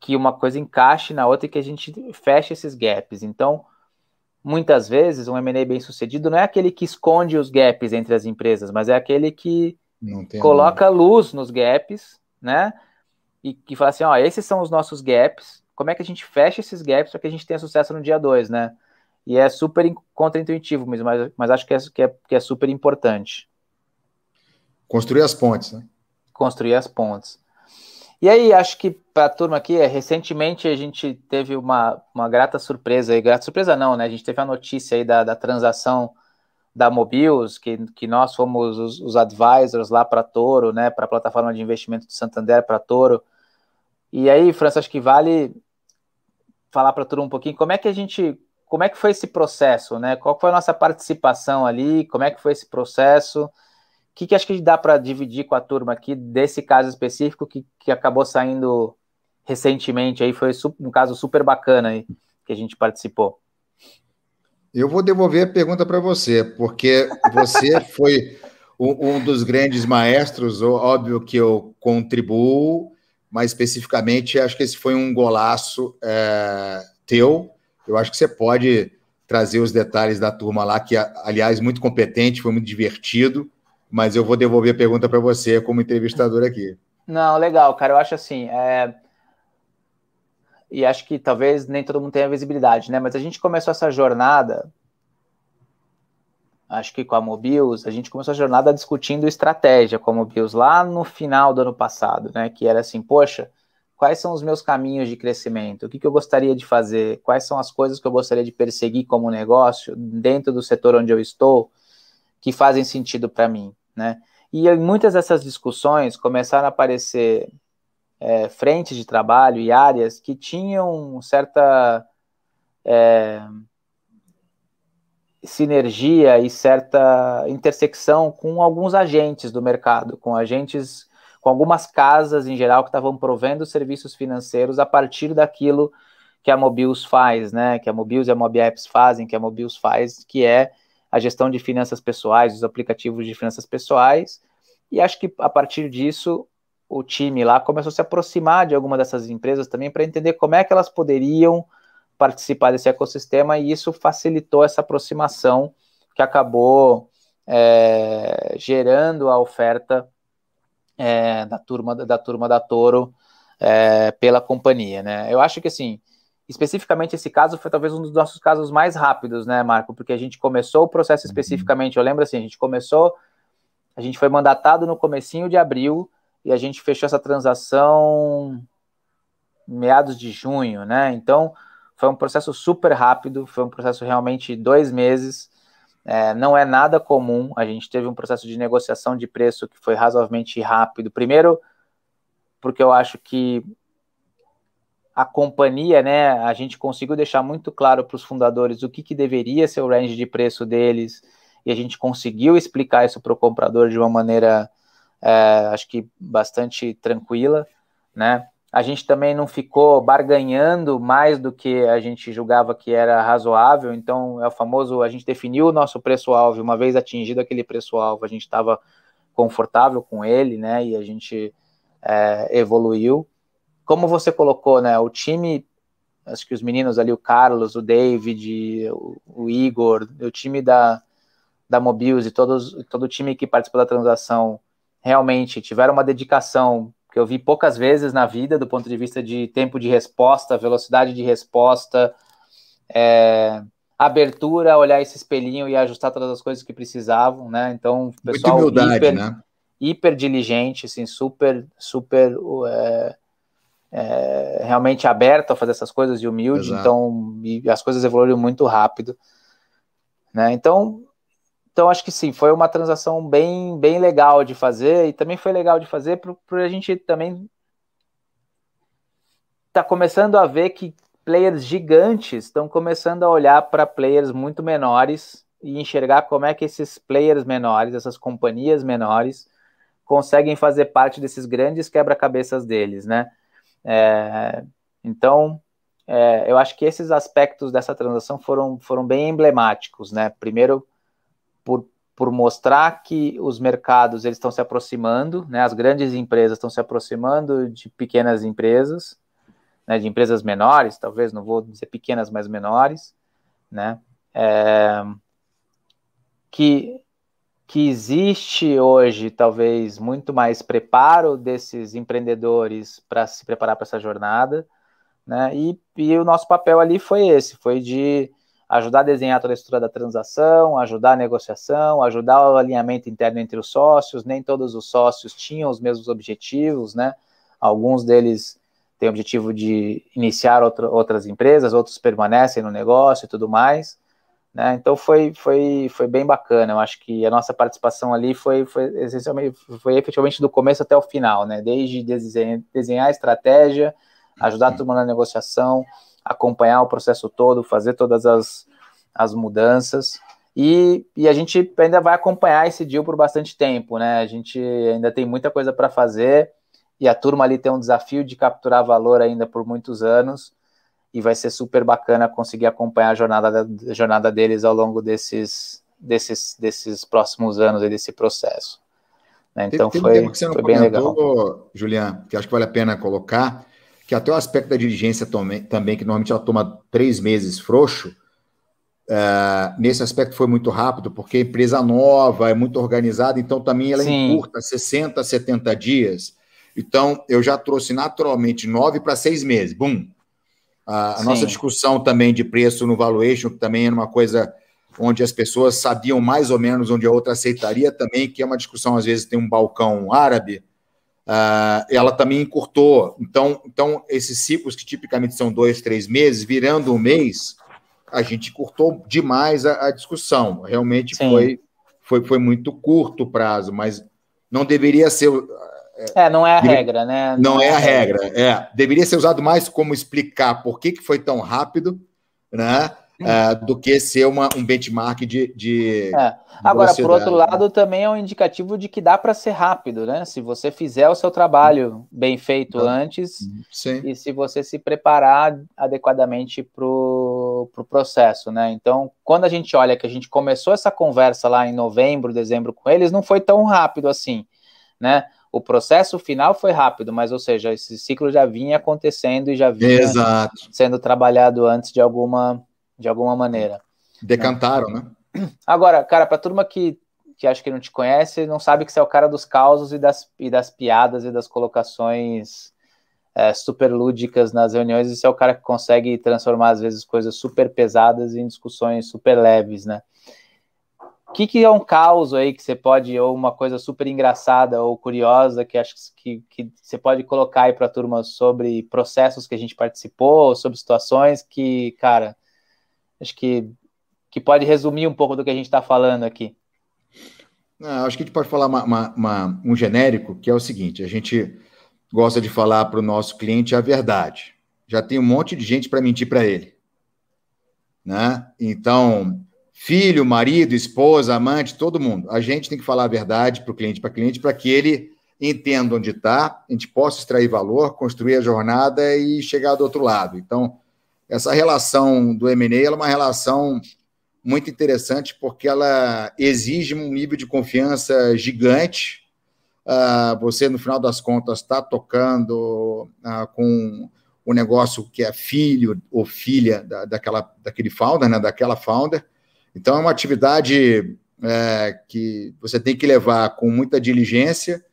que uma coisa encaixe na outra e que a gente feche esses gaps. Então, muitas vezes, um M&A bem sucedido não é aquele que esconde os gaps entre as empresas, mas é aquele que coloca nada. luz nos gaps, né? E que fala assim, ó, esses são os nossos gaps, como é que a gente fecha esses gaps para que a gente tenha sucesso no dia 2, né? E é super contraintuitivo, mas, mas acho que é, que, é, que é super importante. Construir as pontes, né? Construir as pontes. E aí, acho que para a turma aqui, é, recentemente a gente teve uma, uma grata surpresa aí, grata surpresa não, né? A gente teve a notícia aí da, da transação da Mobius, que, que nós fomos os, os advisors lá para Toro, né? Para a plataforma de investimento do Santander para Toro. E aí, França, acho que vale falar para turma um pouquinho como é que a gente. Como é que foi esse processo, né? Qual foi a nossa participação ali? Como é que foi esse processo? que, que acho que dá para dividir com a turma aqui desse caso específico que, que acabou saindo recentemente aí? Foi um caso super bacana aí que a gente participou. Eu vou devolver a pergunta para você, porque você foi um, um, dos grandes maestros, óbvio que eu contribuo, mas especificamente acho que esse foi um golaço é, teu. Eu acho que você pode trazer os detalhes da turma lá, que aliás, muito competente, foi muito divertido mas eu vou devolver a pergunta para você como entrevistador aqui. Não, legal, cara. Eu acho assim. É... E acho que talvez nem todo mundo tenha visibilidade, né? Mas a gente começou essa jornada, acho que com a Mobius, a gente começou a jornada discutindo estratégia com a Mobius lá no final do ano passado, né? Que era assim, poxa, quais são os meus caminhos de crescimento, o que, que, eu gostaria de fazer, quais são as coisas que eu gostaria de perseguir como negócio dentro do setor onde eu estou, que fazem sentido para mim, né? E muitas dessas discussões começaram a aparecer é, frentes de trabalho e áreas que tinham certa é, sinergia e certa intersecção com alguns agentes do mercado, com agentes, com algumas casas em geral que estavam provendo serviços financeiros a partir daquilo que a Mobius faz, né? Que a Mobius e a Mobiapps fazem, que a Mobius faz, que é a gestão de finanças pessoais, os aplicativos de finanças pessoais, e acho que a partir disso o time lá começou a se aproximar de alguma dessas empresas também para entender como é que elas poderiam participar desse ecossistema e isso facilitou essa aproximação que acabou é, gerando a oferta é, da turma da turma da Toro é, pela companhia, né? Eu acho que assim especificamente esse caso foi talvez um dos nossos casos mais rápidos, né, Marco? Porque a gente começou o processo uhum. especificamente, eu lembro assim, a gente começou, a gente foi mandatado no comecinho de abril e a gente fechou essa transação meados de junho, né? Então foi um processo super rápido, foi um processo realmente dois meses. É, não é nada comum. A gente teve um processo de negociação de preço que foi razoavelmente rápido. Primeiro, porque eu acho que a companhia, né, a gente conseguiu deixar muito claro para os fundadores o que, que deveria ser o range de preço deles, e a gente conseguiu explicar isso para o comprador de uma maneira, é, acho que bastante tranquila, né? A gente também não ficou barganhando mais do que a gente julgava que era razoável, então é o famoso, a gente definiu o nosso preço-alvo, uma vez atingido aquele preço-alvo, a gente estava confortável com ele, né, e a gente é, evoluiu como você colocou, né, o time, acho que os meninos ali, o Carlos, o David, o, Igor, o time da, da Mobius e todos, todo o time que participou da transação realmente tiveram uma dedicação que eu vi poucas vezes na vida, do ponto de vista de tempo de resposta, velocidade de resposta, é, abertura, olhar esse espelhinho e ajustar todas as coisas que precisavam, né? Então, pessoal Muito humildade, hiper, né? hiper diligente, assim, super, super é, é, realmente aberto a fazer essas coisas e humilde, Exato. então e as coisas evoluíram muito rápido, né? Então, então acho que sim, foi uma transação bem bem legal de fazer e também foi legal de fazer para a gente também tá começando a ver que players gigantes estão começando a olhar para players muito menores e enxergar como é que esses players menores, essas companhias menores conseguem fazer parte desses grandes quebra-cabeças deles, né? É, então, é, eu acho que esses aspectos dessa transação foram, foram bem emblemáticos, né? Primeiro, por, por mostrar que os mercados eles estão se aproximando, né? As grandes empresas estão se aproximando de pequenas empresas, né? De empresas menores, talvez não vou dizer pequenas, mas menores, né? É, que que existe hoje, talvez, muito mais preparo desses empreendedores para se preparar para essa jornada, né? E, e o nosso papel ali foi esse, foi de ajudar a desenhar toda a estrutura da transação, ajudar a negociação, ajudar o alinhamento interno entre os sócios. Nem todos os sócios tinham os mesmos objetivos, né? Alguns deles têm o objetivo de iniciar outro, outras empresas, outros permanecem no negócio e tudo mais. Né? Então foi, foi, foi bem bacana. Eu acho que a nossa participação ali foi, foi essencialmente foi efetivamente do começo até o final, né? Desde desenhar, a estratégia, ajudar a turma na negociação, acompanhar o processo todo, fazer todas as, as mudanças. E, e a gente ainda vai acompanhar esse deal por bastante tempo, né? A gente ainda tem muita coisa para fazer e a turma ali tem um desafio de capturar valor ainda por muitos anos e vai ser super bacana conseguir acompanhar a jornada, da, a jornada deles ao longo desses, desses, desses próximos anos e desse processo. Né? Então tem, foi, tem um que você não foi bem legal. Julian, que acho que vale a pena colocar, que até o aspecto da dirigência também, também que normalmente ela toma três meses frouxo, Uh, nesse aspecto foi muito rápido, porque é empresa nova, é muito organizada, então também ela é Sim. encurta 60, 70 dias. Então, eu já trouxe naturalmente nove para seis meses. Bum! A, a nossa discussão também de preço no valuation, que também era uma coisa onde as pessoas sabiam mais ou menos onde a outra aceitaria, também, que é uma discussão, às vezes, tem um balcão árabe, uh, ela também encurtou. Então, então, esses ciclos, que tipicamente são dois, três meses, virando um mês, a gente curtou demais a, a discussão. Realmente foi, foi, foi muito curto o prazo, mas não deveria ser é, não é a regra, né? Não, é não é, é, a regra. regra. É. Deveria ser usado mais como explicar por que, que foi tão rápido, né? Hum. É, do que ser uma, um benchmark de. de é. Agora, por outro né? lado, também é um indicativo de que dá para ser rápido, né? Se você fizer o seu trabalho bem feito então, antes sim. e se você se preparar adequadamente para o pro processo, né? Então, quando a gente olha que a gente começou essa conversa lá em novembro, dezembro com eles, não foi tão rápido assim, né? o processo final foi rápido, mas, ou seja, esse ciclo já vinha acontecendo e já vinha Exato. sendo trabalhado antes de alguma, de alguma maneira. Decantaram, né? Agora, cara, para turma que, que acha que não te conhece, não sabe que você é o cara dos causos e das, e das piadas e das colocações é, super lúdicas nas reuniões, e você é o cara que consegue transformar, às vezes, coisas super pesadas em discussões super leves, né? O que, que é um caos aí que você pode, ou uma coisa super engraçada ou curiosa que acho que, que você pode colocar aí para a turma sobre processos que a gente participou, sobre situações que, cara, acho que, que pode resumir um pouco do que a gente está falando aqui. Não, é, acho que a gente pode falar uma, uma, uma, um genérico que é o seguinte: a gente gosta de falar para o nosso cliente a verdade. Já tem um monte de gente para mentir para ele. Né? Então, Filho, marido, esposa, amante, todo mundo. A gente tem que falar a verdade para o cliente, para cliente, para que ele entenda onde está, a gente possa extrair valor, construir a jornada e chegar do outro lado. Então, essa relação do M&A é uma relação muito interessante porque ela exige um nível de confiança gigante. Ah, você, no final das contas, está tocando ah, com o negócio que é filho ou filha daquela, daquele founder, né, daquela founder. Então, é uma atividade é, que você tem que levar com muita diligência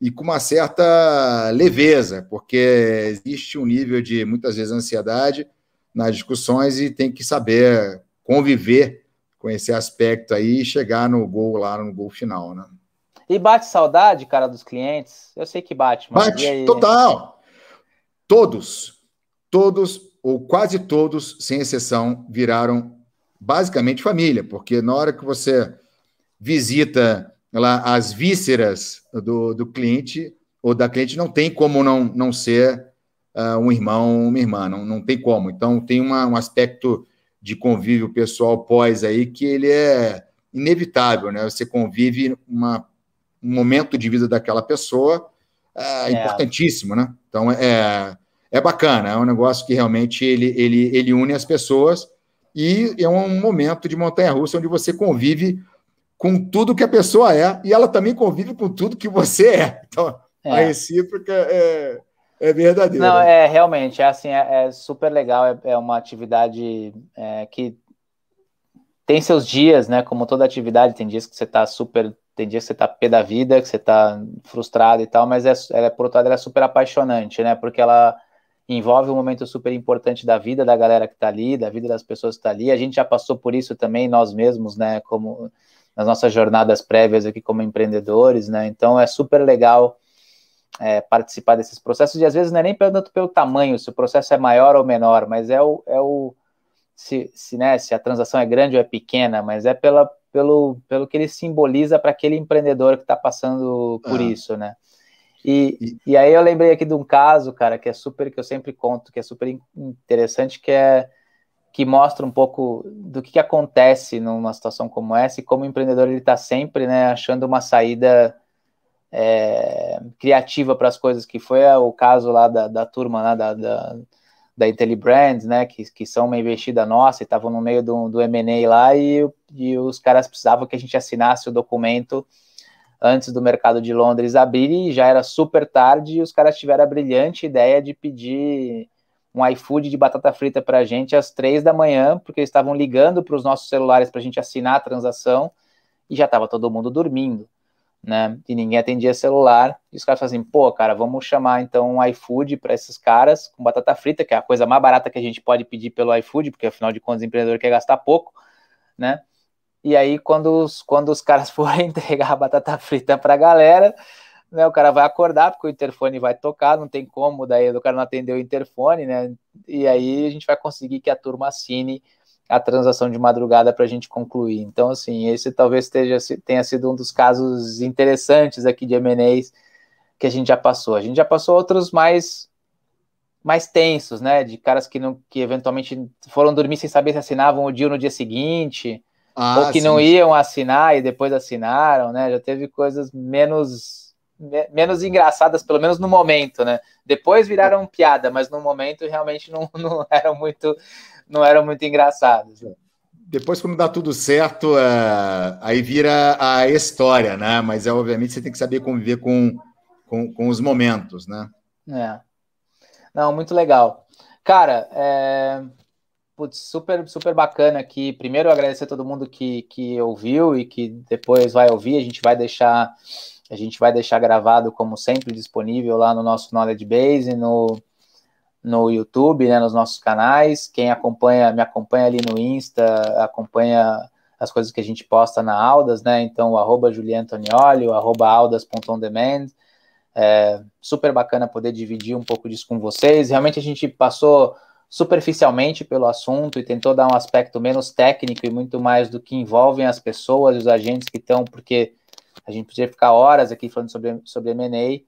e com uma certa leveza, porque existe um nível de, muitas vezes, ansiedade nas discussões e tem que saber conviver com esse aspecto aí e chegar no gol lá, no gol final, né? E bate saudade, cara, dos clientes? Eu sei que bate, mas. Bate, total! Todos, todos, ou quase todos, sem exceção, viraram basicamente família, porque na hora que você visita lá as vísceras do, do cliente ou da cliente, não tem como não, não ser uh, um irmão, uma irmã, não, não tem como. Então, tem uma, um aspecto de convívio pessoal pós aí que ele é inevitável, né? Você convive uma, um momento de vida daquela pessoa ah, é. importantíssimo, né? Então, é, é bacana, é um negócio que realmente ele, ele, ele une as pessoas e é um momento de montanha-russa onde você convive com tudo que a pessoa é e ela também convive com tudo que você é. Então, é. a recíproca é, é verdadeira. Não, é realmente, é assim, é, é super legal, é, é uma atividade é, que tem seus dias, né? Como toda atividade, tem dias que você está super, tem dias que você está pé da vida, que você está frustrado e tal, mas é, por outro lado, ela é super apaixonante, né? Porque ela envolve um momento super importante da vida da galera que está ali, da vida das pessoas que está ali. A gente já passou por isso também nós mesmos, né? Como nas nossas jornadas prévias aqui como empreendedores, né? Então é super legal é, participar desses processos e às vezes não é nem tanto pelo tamanho, se o processo é maior ou menor, mas é o, é o se, se, né, se a transação é grande ou é pequena, mas é pela, pelo, pelo que ele simboliza para aquele empreendedor que está passando por é. isso, né? E, e, aí eu lembrei aqui de um caso, cara, que é super, que eu sempre conto, que é super interessante, que é que mostra um pouco do que, que acontece numa situação como essa e como o empreendedor ele está sempre, né, achando uma saída é, criativa para as coisas, que foi é, o caso lá da, da turma lá da, da, da IntelliBrand, né, que, que são uma investida nossa e estavam no meio do, do M&A lá e, e os caras precisavam que a gente assinasse o documento antes do mercado de Londres abrir e já era super tarde e os caras tiveram a brilhante ideia de pedir um iFood de batata frita para a gente às três da manhã, porque eles estavam ligando para os nossos celulares para a gente assinar a transação e já estava todo mundo dormindo, né? E ninguém atendia celular. E os caras falaram assim: pô, cara, vamos chamar então um iFood para esses caras com batata frita, que é a coisa mais barata que a gente pode pedir pelo iFood, porque afinal de contas o empreendedor quer gastar pouco, né? E aí, quando os, quando os caras forem entregar a batata frita para a galera, né, o cara vai acordar, porque o interfone vai tocar, não tem como, daí o cara não atendeu o interfone, né? E aí a gente vai conseguir que a turma assine a transação de madrugada para a gente concluir. Então, assim, esse talvez esteja, tenha sido um dos casos interessantes aqui de MNEs que a gente já passou. A gente já passou outros mais mais tensos, né? De caras que, não, que eventualmente foram dormir sem saber se assinavam o deal no dia seguinte, ah, ou que sim. não iam assinar e depois assinaram, né? Já teve coisas menos me, menos engraçadas, pelo menos no momento, né? Depois viraram piada, mas no momento realmente não, não eram muito não eram muito engraçados. Depois, quando dá tudo certo, é, aí vira a história, né? Mas é obviamente você tem que saber conviver com, com, com os momentos, né? É. Não, muito legal. Cara, é, Putz, super, super bacana aqui. Primeiro, agradecer a todo mundo que, que ouviu e que depois vai ouvir. A gente vai deixar a gente vai deixar gravado, como sempre, disponível lá no nosso Knowledge Base, no, no YouTube, né, nos nossos canais. Quem acompanha, me acompanha ali no Insta, acompanha as coisas que a gente posta na Aldas, né? Então, o arroba Juliantonioli, o arroba aldas.ondemand. É super bacana poder dividir um pouco disso com vocês. Realmente a gente passou superficialmente pelo assunto e tentou dar um aspecto menos técnico e muito mais do que envolvem as pessoas e os agentes que estão, porque a gente podia ficar horas aqui falando sobre, sobre M&A,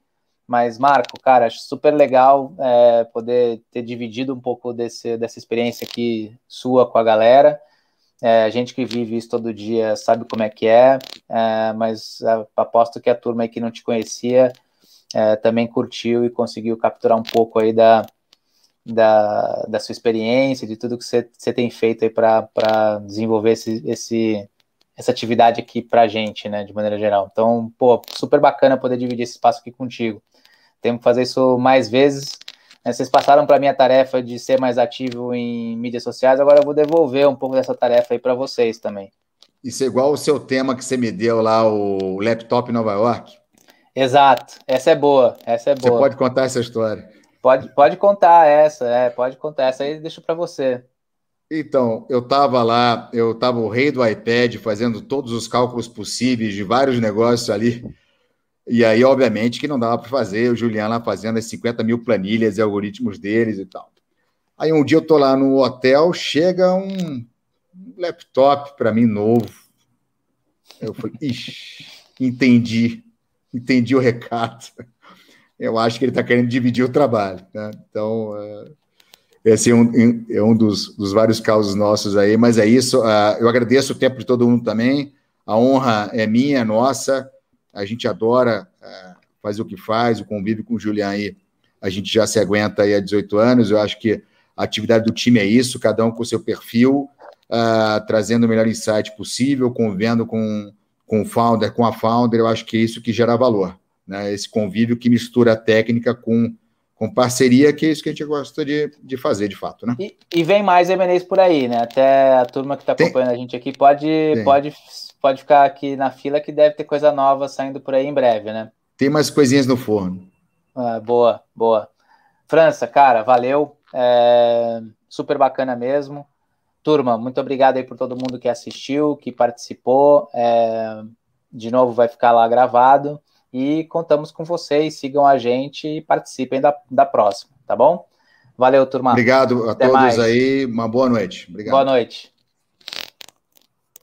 mas Marco, cara, acho super legal é, poder ter dividido um pouco desse, dessa experiência aqui sua com a galera, é, a gente que vive isso todo dia sabe como é que é, é mas é, aposto que a turma aí que não te conhecia é, também curtiu e conseguiu capturar um pouco aí da, da, da sua experiência, de tudo que você, tem feito aí para desenvolver esse, esse, essa atividade aqui para a gente, né, de maneira geral. Então, pô, super bacana poder dividir esse espaço aqui contigo. Temos que fazer isso mais vezes. Né? Vocês passaram para mim a tarefa de ser mais ativo em mídias sociais, agora eu vou devolver um pouco dessa tarefa aí para vocês também. Isso é igual o seu tema que você me deu lá, o laptop Nova York. Exato, essa é boa, essa é boa. Você pode contar essa história. Pode, pode contar essa, é, pode contar essa aí, deixo para você. Então, eu estava lá, eu estava o rei do iPad fazendo todos os cálculos possíveis de vários negócios ali. E aí, obviamente, que não dava para fazer, o Juliano lá fazendo as 50 mil planilhas e algoritmos deles e tal. Aí um dia eu tô lá no hotel, chega um laptop para mim novo. Eu falei, ixi, entendi, entendi o recado eu acho que ele está querendo dividir o trabalho. Né? Então, uh, esse é um, é um dos, dos, vários causos nossos aí, mas é isso. Uh, eu agradeço o tempo de todo mundo também. A honra é minha, é nossa. A gente adora uh, fazer o que faz, o convívio com o Julian aí. A gente já se aguenta aí há 18 anos. Eu acho que a atividade do time é isso, cada um com o seu perfil, ah, trazendo o melhor insight possível, convivendo com, com o founder, com a founder. Eu acho que é isso que gera valor né, esse convívio que mistura técnica com, com parceria, que é isso que a gente gosta de, de fazer, de fato. Né? E, e vem mais MNEs por aí, né? Até a turma que está acompanhando a gente aqui pode, pode, pode ficar aqui na fila que deve ter coisa nova saindo por aí em breve, né? Tem mais coisinhas no forno. Ah, boa, boa. França, cara, valeu. É, super bacana mesmo. Turma, muito obrigado aí por todo mundo que assistiu, que participou. É, de novo, vai ficar lá gravado e contamos com vocês. Sigam a gente e participem da, da próxima, tá bom? Valeu, turma. Obrigado a Até todos mais. aí. Uma boa noite. Obrigado. Boa noite.